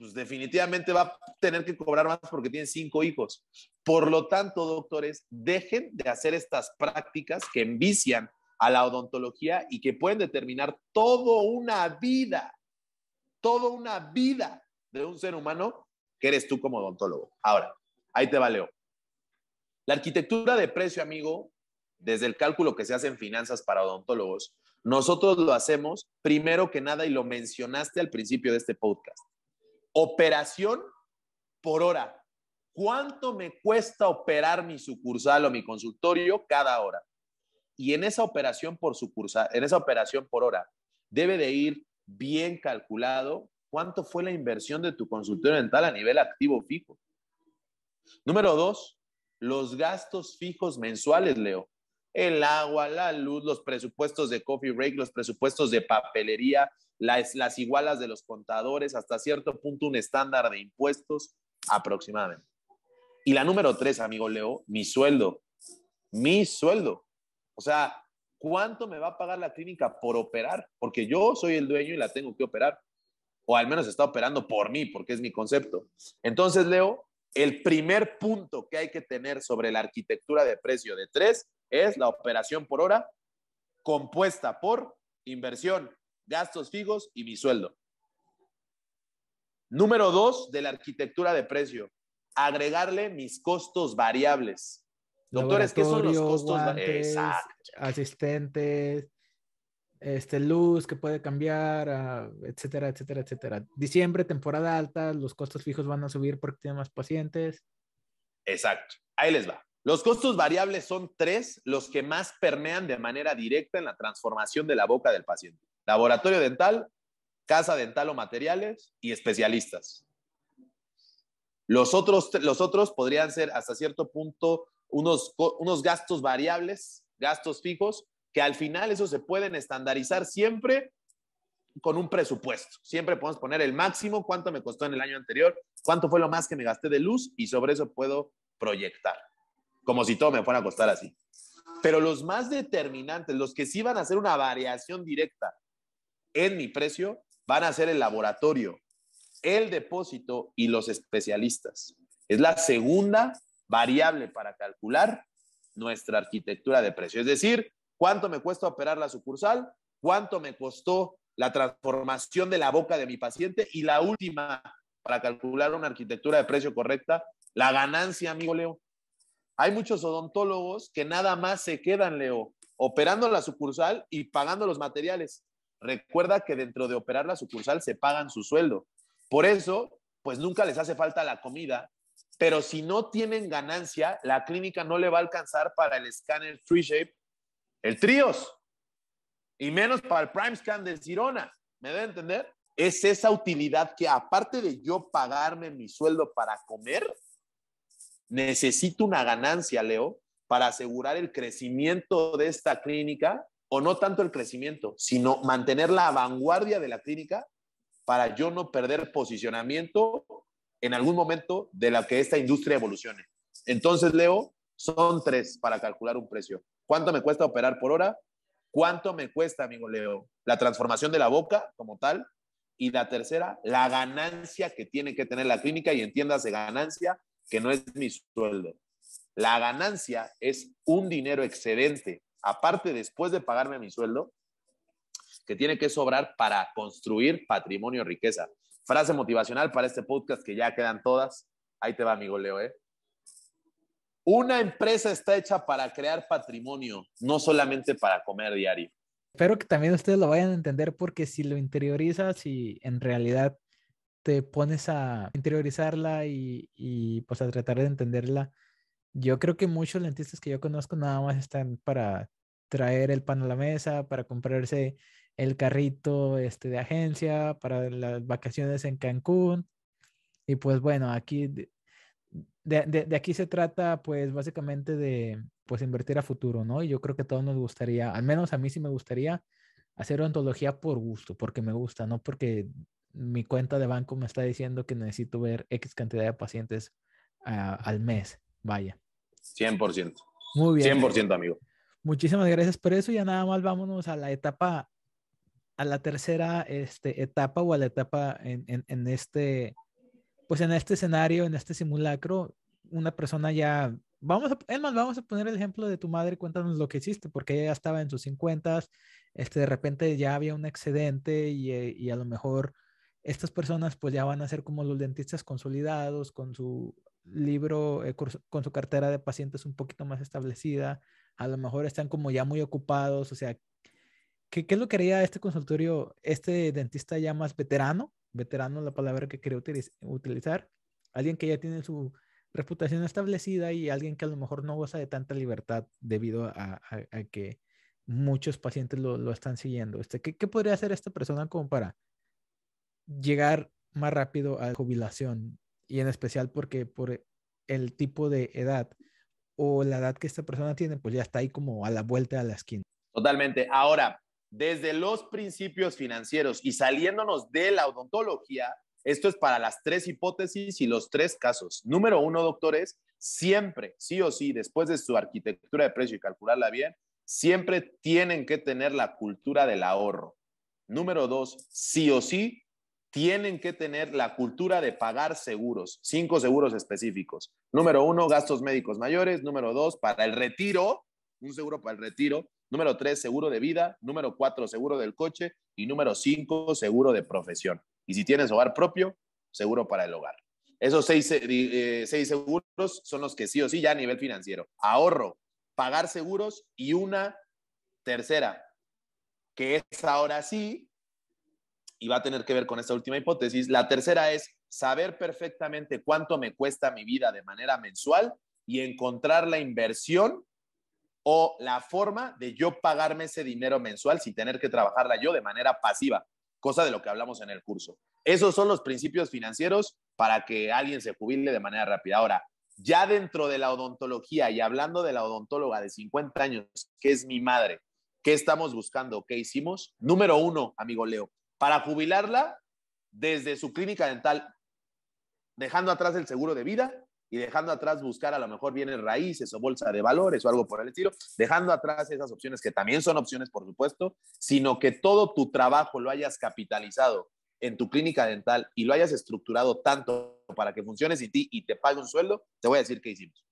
pues definitivamente va a tener que cobrar más porque tiene cinco hijos. Por lo tanto, doctores, dejen de hacer estas prácticas que envician a la odontología y que pueden determinar toda una vida, toda una vida de un ser humano que eres tú como odontólogo. Ahora, ahí te valeo. La arquitectura de precio, amigo, desde el cálculo que se hace en finanzas para odontólogos, nosotros lo hacemos primero que nada y lo mencionaste al principio de este podcast operación por hora. ¿Cuánto me cuesta operar mi sucursal o mi consultorio cada hora? Y en esa operación por sucursal, en esa operación por hora, debe de ir bien calculado cuánto fue la inversión de tu consultorio dental a nivel activo fijo. Número dos, los gastos fijos mensuales, Leo el agua, la luz, los presupuestos de coffee break, los presupuestos de papelería, las, las igualas de los contadores, hasta cierto punto un estándar de impuestos aproximadamente. Y la número tres, amigo Leo, mi sueldo. Mi sueldo. O sea, ¿cuánto me va a pagar la clínica por operar? Porque yo soy el dueño y la tengo que operar. O al menos está operando por mí, porque es mi concepto. Entonces, Leo, el primer punto que hay que tener sobre la arquitectura de precio de tres es la operación por hora compuesta por inversión, gastos fijos y mi sueldo. Número dos de la arquitectura de precio, agregarle mis costos variables. Doctores, ¿qué son los costos variables? Asistentes, este, luz que puede cambiar, ah, etcétera, etcétera, etcétera. Diciembre, temporada alta, los costos fijos van a subir porque tiene más pacientes. Exacto. Ahí les va. Los costos variables son tres los que más permean de manera directa en la transformación de la boca del paciente. Laboratorio dental, casa dental o materiales y especialistas. Los otros, los otros podrían ser hasta cierto punto unos, unos gastos variables, gastos fijos, que al final eso se pueden estandarizar siempre con un presupuesto. Siempre podemos poner el máximo, cuánto me costó en el año anterior, cuánto fue lo más que me gasté de luz y sobre eso puedo proyectar como si todo me fuera a costar así. Pero los más determinantes, los que sí van a hacer una variación directa en mi precio, van a ser el laboratorio, el depósito y los especialistas. Es la segunda variable para calcular nuestra arquitectura de precio. Es decir, cuánto me cuesta operar la sucursal, cuánto me costó la transformación de la boca de mi paciente y la última para calcular una arquitectura de precio correcta, la ganancia, amigo Leo. Hay muchos odontólogos que nada más se quedan, Leo, operando la sucursal y pagando los materiales. Recuerda que dentro de operar la sucursal se pagan su sueldo. Por eso, pues nunca les hace falta la comida, pero si no tienen ganancia, la clínica no le va a alcanzar para el escáner Free Shape, el Trios, y menos para el Prime Scan de Girona. ¿Me debe entender? Es esa utilidad que aparte de yo pagarme mi sueldo para comer, necesito una ganancia, Leo, para asegurar el crecimiento de esta clínica, o no tanto el crecimiento, sino mantener la vanguardia de la clínica para yo no perder posicionamiento en algún momento de la que esta industria evolucione. Entonces, Leo, son tres para calcular un precio. ¿Cuánto me cuesta operar por hora? ¿Cuánto me cuesta, amigo Leo? La transformación de la boca como tal. Y la tercera, la ganancia que tiene que tener la clínica y entiéndase ganancia que no es mi sueldo. La ganancia es un dinero excedente, aparte después de pagarme mi sueldo, que tiene que sobrar para construir patrimonio, riqueza. Frase motivacional para este podcast que ya quedan todas. Ahí te va, amigo Leo, ¿eh? Una empresa está hecha para crear patrimonio, no solamente para comer diario. Espero que también ustedes lo vayan a entender porque si lo interiorizas y en realidad te pones a interiorizarla y, y, pues a tratar de entenderla, yo creo que muchos lentistas que yo conozco nada más están para traer el pan a la mesa, para comprarse el carrito este, de agencia, para las vacaciones en Cancún. Y pues bueno, aquí de, aquí se trata pues básicamente de pues invertir a futuro, ¿no? Y yo creo que a todos nos gustaría, al menos a mí sí me gustaría hacer ontología por gusto, porque me gusta, no porque mi cuenta de banco me está diciendo que necesito ver X cantidad de pacientes ah, al mes. Vaya. 100%. Muy bien. 100%, amigo. Muchísimas gracias por eso. Ya nada más vámonos a la etapa, a la tercera este, etapa o a la etapa en, en, este, pues en este escenario, en este simulacro, una persona ya, vamos a, más, vamos a poner el ejemplo de tu madre, cuéntanos lo que hiciste, porque ella ya estaba en sus 50, este, de repente ya había un excedente y, eh, y a lo mejor estas personas pues ya van a ser como los dentistas consolidados con su libro, eh, con su cartera de pacientes un poquito más establecida, a lo mejor están como ya muy ocupados, o sea, ¿qué, qué es lo que haría este consultorio, este dentista ya más veterano? Veterano es la palabra que quería utilizar, alguien que ya tiene su reputación establecida y alguien que a lo mejor no goza de tanta libertad debido a, que muchos pacientes lo, están siguiendo. Este, ¿Qué podría hacer esta persona como para llegar más rápido a jubilación y en especial porque por el tipo de edad o la edad que esta persona tiene, pues ya está ahí como a la vuelta de la esquina. Totalmente. Ahora, desde los principios financieros y saliéndonos de la odontología, esto es para las tres hipótesis y los tres casos. Número uno, doctores, siempre, sí o sí, después de su arquitectura de precio y calcularla bien, siempre tienen que tener la cultura del ahorro. Número dos, sí o sí, tienen que tener la cultura de pagar seguros, cinco seguros específicos. Número uno, gastos médicos mayores. Número dos, para el retiro, un seguro para el retiro. Número tres, seguro de vida. Número cuatro, seguro del coche. Y número cinco, seguro de profesión. Y si tienes hogar propio, seguro para el hogar. Esos seis, eh, eh, seguros son los que sí o sí ya a nivel financiero. Ahorro, pagar seguros y una tercera, que es ahora sí y va a tener que ver con esta última hipótesis. La tercera es saber perfectamente cuánto me cuesta mi vida de manera mensual y encontrar la inversión o la forma de yo pagarme ese dinero mensual sin tener que trabajarla yo de manera pasiva, cosa de lo que hablamos en el curso. Esos son los principios financieros para que alguien se jubile de manera rápida. Ahora, ya dentro de la odontología y hablando de la odontóloga de 50 años, que es mi madre, ¿qué estamos buscando? ¿Qué hicimos? Número uno, amigo Leo, para jubilarla desde su clínica dental, dejando atrás el seguro de vida y dejando atrás buscar a lo mejor bienes raíces o bolsa de valores o algo por el estilo, dejando atrás esas opciones que también son opciones, por supuesto, sino que todo tu trabajo lo hayas capitalizado en tu clínica dental y lo hayas estructurado tanto para que funcione sin ti y te pague un sueldo, te voy a decir qué hicimos.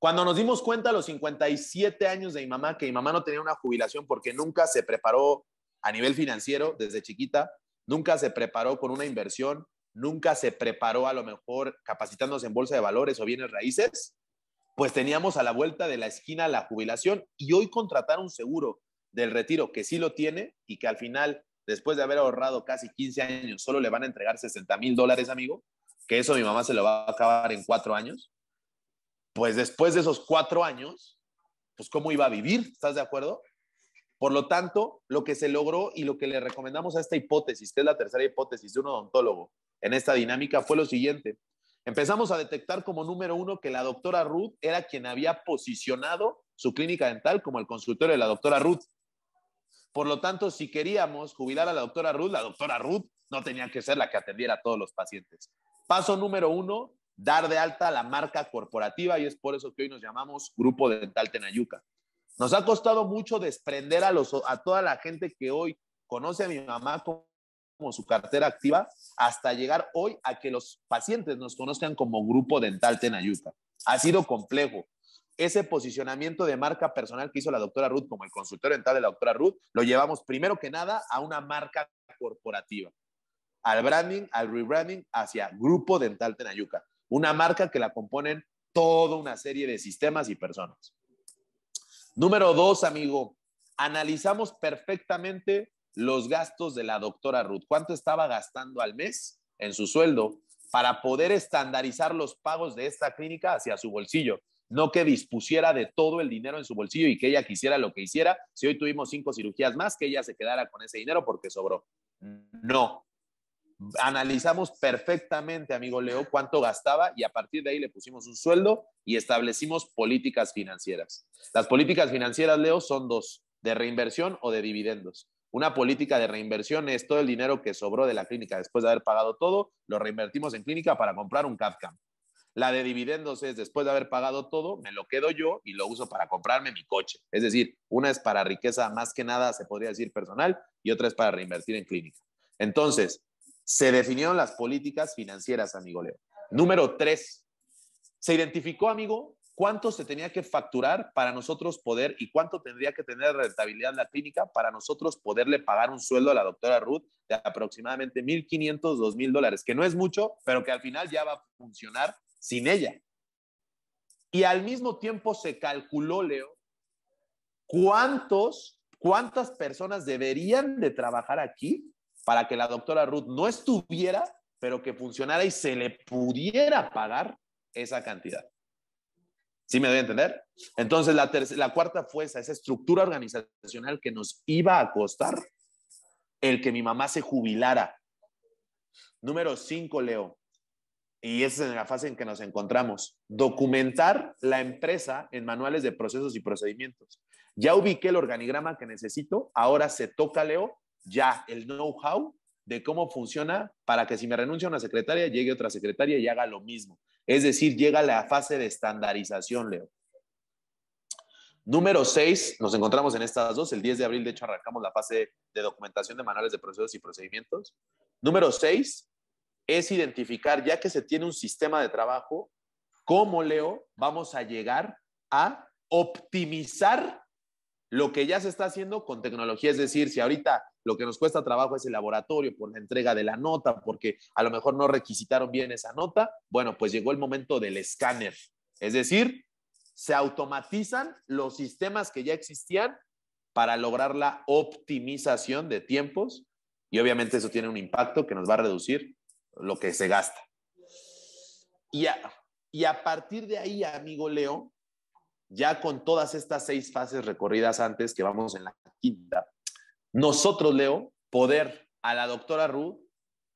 Cuando nos dimos cuenta a los 57 años de mi mamá que mi mamá no tenía una jubilación porque nunca se preparó a nivel financiero desde chiquita, nunca se preparó con una inversión, nunca se preparó a lo mejor capacitándose en bolsa de valores o bienes raíces, pues teníamos a la vuelta de la esquina la jubilación y hoy contratar un seguro del retiro que sí lo tiene y que al final, después de haber ahorrado casi 15 años, solo le van a entregar 60 mil dólares, amigo, que eso mi mamá se lo va a acabar en cuatro años, pues después de esos cuatro años, pues cómo iba a vivir, ¿estás de acuerdo? Por lo tanto, lo que se logró y lo que le recomendamos a esta hipótesis, que es la tercera hipótesis de un odontólogo en esta dinámica, fue lo siguiente. Empezamos a detectar como número uno que la doctora Ruth era quien había posicionado su clínica dental como el consultorio de la doctora Ruth. Por lo tanto, si queríamos jubilar a la doctora Ruth, la doctora Ruth no tenía que ser la que atendiera a todos los pacientes. Paso número uno, dar de alta la marca corporativa y es por eso que hoy nos llamamos Grupo Dental Tenayuca. Nos ha costado mucho desprender a, toda la gente que hoy conoce a mi mamá como, como su cartera activa, hasta llegar hoy a que los pacientes nos conozcan como Grupo Dental Tenayuca. Ha sido complejo, ese posicionamiento de marca personal que hizo la doctora Ruth, como el consultor dental de la doctora Ruth, lo llevamos primero que nada a una marca corporativa, al branding, al rebranding hacia Grupo Dental Tenayuca, una marca que la componen toda una serie de sistemas y personas. Número dos, amigo, analizamos perfectamente los gastos de la doctora Ruth. ¿Cuánto estaba gastando al mes en su sueldo para poder estandarizar los pagos de esta clínica hacia su bolsillo? No que dispusiera de todo el dinero en su bolsillo y que ella quisiera lo que hiciera. Si hoy tuvimos cinco cirugías más, que ella se quedara con ese dinero porque sobró. No, analizamos perfectamente, amigo Leo, cuánto gastaba y a partir de ahí le pusimos un sueldo y establecimos políticas financieras. Las políticas financieras, Leo, son dos, de reinversión o de dividendos. Una política de reinversión es todo el dinero que sobró de la clínica después de haber pagado todo, lo reinvertimos en clínica para comprar un CAPCAM. La de dividendos es después de haber pagado todo, me lo quedo yo y lo uso para comprarme mi coche. Es decir, una es para riqueza más que nada, se podría decir personal, y otra es para reinvertir en clínica. Entonces, se definieron las políticas financieras, amigo Leo. Número tres, se identificó, amigo, cuánto se tenía que facturar para nosotros poder y cuánto tendría que tener rentabilidad la clínica para nosotros poderle pagar un sueldo a la doctora Ruth de aproximadamente 1.500, 2.000 dólares, que no es mucho, pero que al final ya va a funcionar sin ella. Y al mismo tiempo se calculó, Leo, cuántos, cuántas personas deberían de trabajar aquí para que la doctora Ruth no estuviera, pero que funcionara y se le pudiera pagar esa cantidad. ¿Sí me doy a entender? Entonces, la, cuarta fue esa, esa estructura organizacional que nos iba a costar el que mi mamá se jubilara. Número cinco, Leo, y esa es la fase en que nos encontramos, documentar la empresa en manuales de procesos y procedimientos. Ya ubiqué el organigrama que necesito, ahora se toca, Leo, ya el know-how de cómo funciona para que si me renuncia una secretaria, llegue otra secretaria y haga lo mismo. Es decir, llega la fase de estandarización, Leo. Número seis, nos encontramos en estas dos. El 10 de abril, de hecho, arrancamos la fase de documentación de manuales de procesos y procedimientos. Número seis es identificar, ya que se tiene un sistema de trabajo, cómo, Leo, vamos a llegar a optimizar lo que ya se está haciendo con tecnología. Es decir, si ahorita lo que nos cuesta trabajo es el laboratorio por la entrega de la nota, porque a lo mejor no requisitaron bien esa nota, bueno, pues llegó el momento del escáner. Es decir, se automatizan los sistemas que ya existían para lograr la optimización de tiempos y obviamente eso tiene un impacto que nos va a reducir lo que se gasta. Y a, y a partir de ahí, amigo Leo, ya con todas estas seis fases recorridas antes, que vamos en la quinta, nosotros, Leo, poder a la doctora Ruth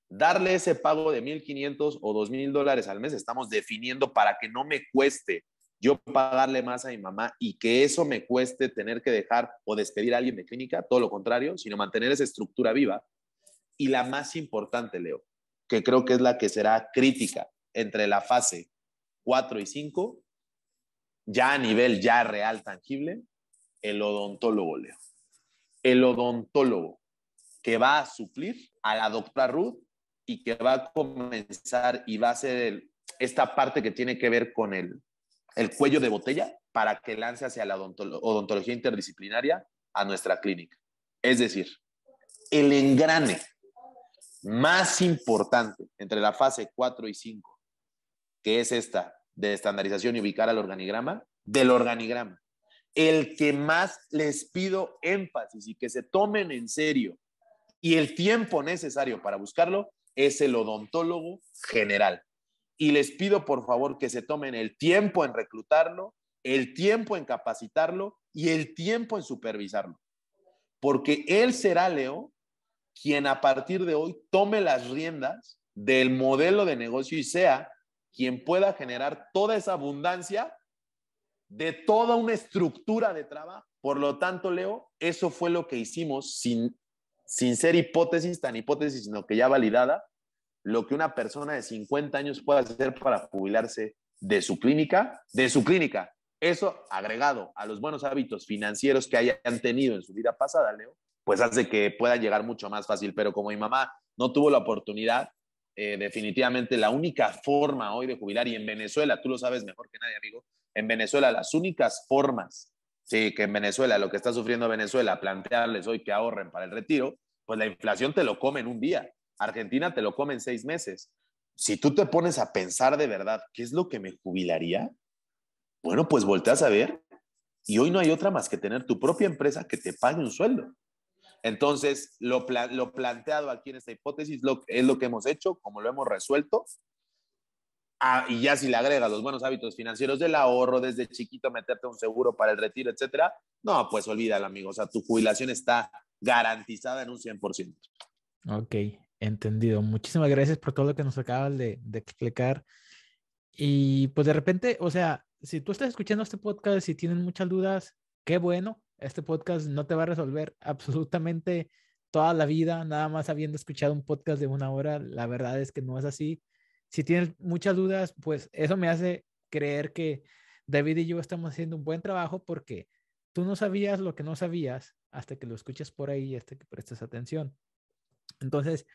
darle ese pago de 1.500 o 2.000 dólares al mes, estamos definiendo para que no me cueste yo pagarle más a mi mamá y que eso me cueste tener que dejar o despedir a alguien de clínica, todo lo contrario, sino mantener esa estructura viva. Y la más importante, Leo, que creo que es la que será crítica entre la fase 4 y 5, ya a nivel ya real, tangible, el odontólogo, Leo. El odontólogo que va a suplir a la doctora Ruth y que va a comenzar y va a ser esta parte que tiene que ver con el, el cuello de botella para que lance hacia la odontología interdisciplinaria a nuestra clínica. Es decir, el engrane más importante entre la fase 4 y 5, que es esta, de estandarización y ubicar al organigrama, del organigrama. El que más les pido énfasis y que se tomen en serio y el tiempo necesario para buscarlo es el odontólogo general. Y les pido por favor que se tomen el tiempo en reclutarlo, el tiempo en capacitarlo y el tiempo en supervisarlo. Porque él será, Leo, quien a partir de hoy tome las riendas del modelo de negocio y sea quien pueda generar toda esa abundancia de toda una estructura de traba, Por lo tanto, Leo, eso fue lo que hicimos sin, sin ser hipótesis, tan hipótesis, sino que ya validada, lo que una persona de 50 años puede hacer para jubilarse de su clínica, de su clínica. Eso agregado a los buenos hábitos financieros que hayan tenido en su vida pasada, Leo, pues hace que pueda llegar mucho más fácil. Pero como mi mamá no tuvo la oportunidad, eh, definitivamente la única forma hoy de jubilar, y en Venezuela, tú lo sabes mejor que nadie, amigo, en Venezuela las únicas formas, sí, que en Venezuela lo que está sufriendo Venezuela, plantearles hoy que ahorren para el retiro, pues la inflación te lo come en un día, Argentina te lo come en seis meses. Si tú te pones a pensar de verdad, ¿qué es lo que me jubilaría? Bueno, pues volteas a ver y hoy no hay otra más que tener tu propia empresa que te pague un sueldo. Entonces, lo, lo planteado aquí en esta hipótesis lo es lo que hemos hecho, como lo hemos resuelto. Ah, y ya si le agregas los buenos hábitos financieros del ahorro, desde chiquito meterte un seguro para el retiro, etcétera, no, pues olvídalo, amigo. O sea, tu jubilación está garantizada en un 100%. Ok, entendido. Muchísimas gracias por todo lo que nos acabas de, de explicar. Y pues de repente, o sea, si tú estás escuchando este podcast y tienen muchas dudas, qué bueno, este podcast no te va a resolver [LAUGHS] absolutamente toda la vida, nada más habiendo escuchado un podcast de una hora. La verdad es que no es así. Si tienes muchas dudas, pues eso me hace creer que David y yo estamos haciendo un buen trabajo porque tú no sabías lo que no sabías hasta que lo escuches por ahí, y hasta que prestes atención. Entonces,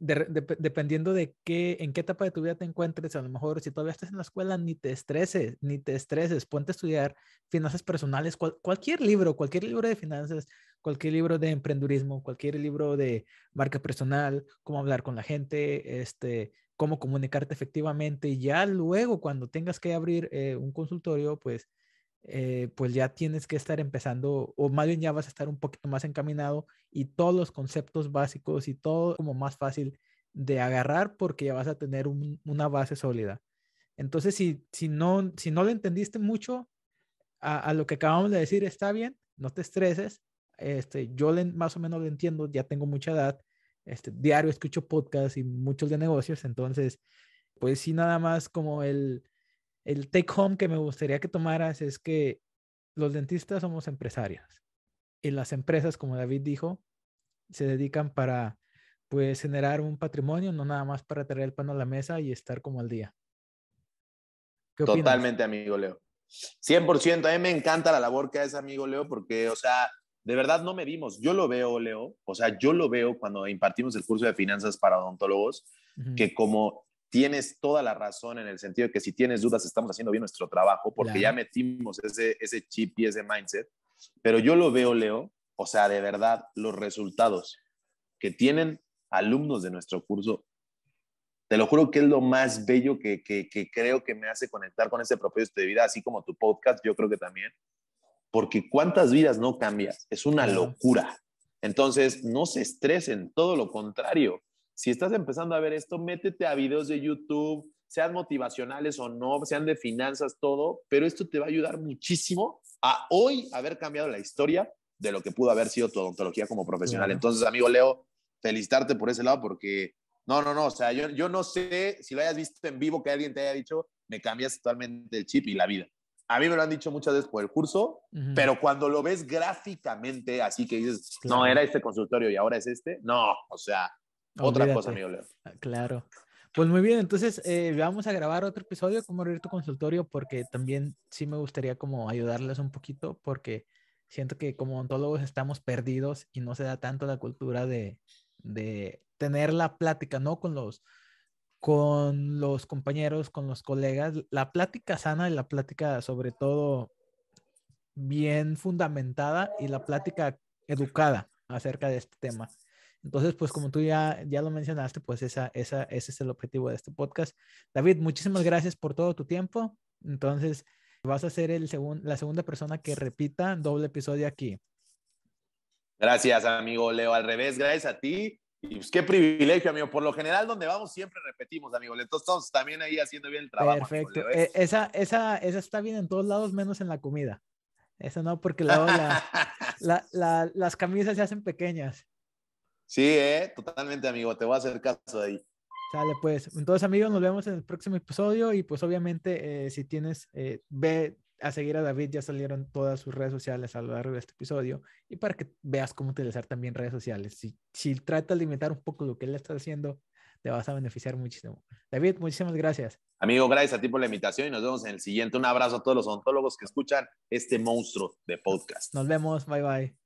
dependiendo de qué, en qué etapa de tu vida te encuentres, a lo mejor si todavía estás en la escuela, ni te estreses, ni te estreses, ponte a estudiar finanzas personales, cualquier libro, cualquier libro de finanzas, cualquier libro de emprendurismo, cualquier libro de marca personal, cómo hablar con la gente, este, cómo comunicarte efectivamente. Y ya luego, cuando tengas que abrir eh, un consultorio, pues eh, pues ya tienes que estar empezando, o más bien ya vas a estar un poquito más encaminado y todos los conceptos básicos y todo como más fácil de agarrar porque ya vas a tener una base sólida. Entonces, si, si, no, si no le entendiste mucho a, lo que acabamos de decir, está bien, no te estreses. Este, yo más o menos lo entiendo, ya tengo mucha edad, este, diario escucho podcasts y muchos de negocios, entonces, pues sí, nada más como el, el take home que me gustaría que tomaras es que los dentistas somos empresarios y las empresas, como David dijo, se dedican para pues generar un patrimonio, no nada más para traer el pan a la mesa y estar como al día. Totalmente, amigo Leo. 100%, a mí me encanta la labor que hace amigo Leo porque, o sea, de verdad no medimos. Yo lo veo, Leo, o sea, yo lo veo cuando impartimos el curso de finanzas para odontólogos, que como tienes toda la razón en el sentido de que si tienes dudas, estamos haciendo bien nuestro trabajo porque ya metimos ese, chip y ese mindset. Pero yo lo veo, Leo, o sea, de verdad, los resultados que tienen alumnos de nuestro curso, te lo juro que es lo más bello que, que creo que me hace conectar con ese propósito de vida, así como tu podcast, yo creo que también, porque cuántas vidas no cambias, es una locura. Entonces, no se estresen, todo lo contrario, si estás empezando a ver esto, métete a videos de YouTube, sean motivacionales o no, sean de finanzas, todo, pero esto te va a ayudar muchísimo a hoy haber cambiado la historia de lo que pudo haber sido tu odontología como profesional. Entonces, amigo Leo, felicitarte por ese lado porque, no, no, no, o sea, yo, yo no sé si lo hayas visto en vivo que alguien te haya dicho, me cambias totalmente el chip y la vida. A mí me lo han dicho muchas veces por el curso, pero cuando lo ves gráficamente, así que dices, no, era este consultorio y ahora es este, no, o sea, otra cosa, amigo ah, Claro. Pues muy bien, entonces eh, vamos a grabar otro episodio, como abrir tu consultorio, porque también sí me gustaría como ayudarles un poquito, porque siento que como ontólogos estamos perdidos y no se da tanto la cultura de, de tener la plática, ¿no? Con los, con los compañeros, con los colegas, la plática sana y la plática sobre todo bien fundamentada y la plática educada acerca de este tema. Entonces, pues como tú ya, ya lo mencionaste, pues esa, esa, ese es el objetivo de este podcast. David, muchísimas gracias por todo tu tiempo. Entonces, vas a ser el la segunda persona que repita doble episodio aquí. Gracias, amigo Leo. Al revés, gracias a ti. Y pues, qué privilegio, amigo. Por lo general, donde vamos siempre repetimos, amigo. Entonces, estamos también ahí haciendo bien el trabajo. Perfecto. E, esa, esa, esa está bien en todos lados, menos en la comida. Eso no, porque [LAUGHS] las camisas se hacen pequeñas. Sí, eh, totalmente, amigo. Te voy a hacer caso de ahí. Sale, pues. Entonces, amigos, nos vemos en el próximo episodio. Y pues, obviamente, eh, si tienes, eh, ve a seguir a David, ya salieron todas sus redes sociales a lo largo de este episodio. Y para que veas cómo utilizar también redes sociales. Si, si tratas de imitar un poco lo que él está haciendo, te vas a beneficiar muchísimo. David, muchísimas gracias. Amigo, gracias a ti por la invitación y nos vemos en el siguiente. Un abrazo a todos los ontólogos que escuchan este monstruo de podcast. Nos vemos. Bye, bye.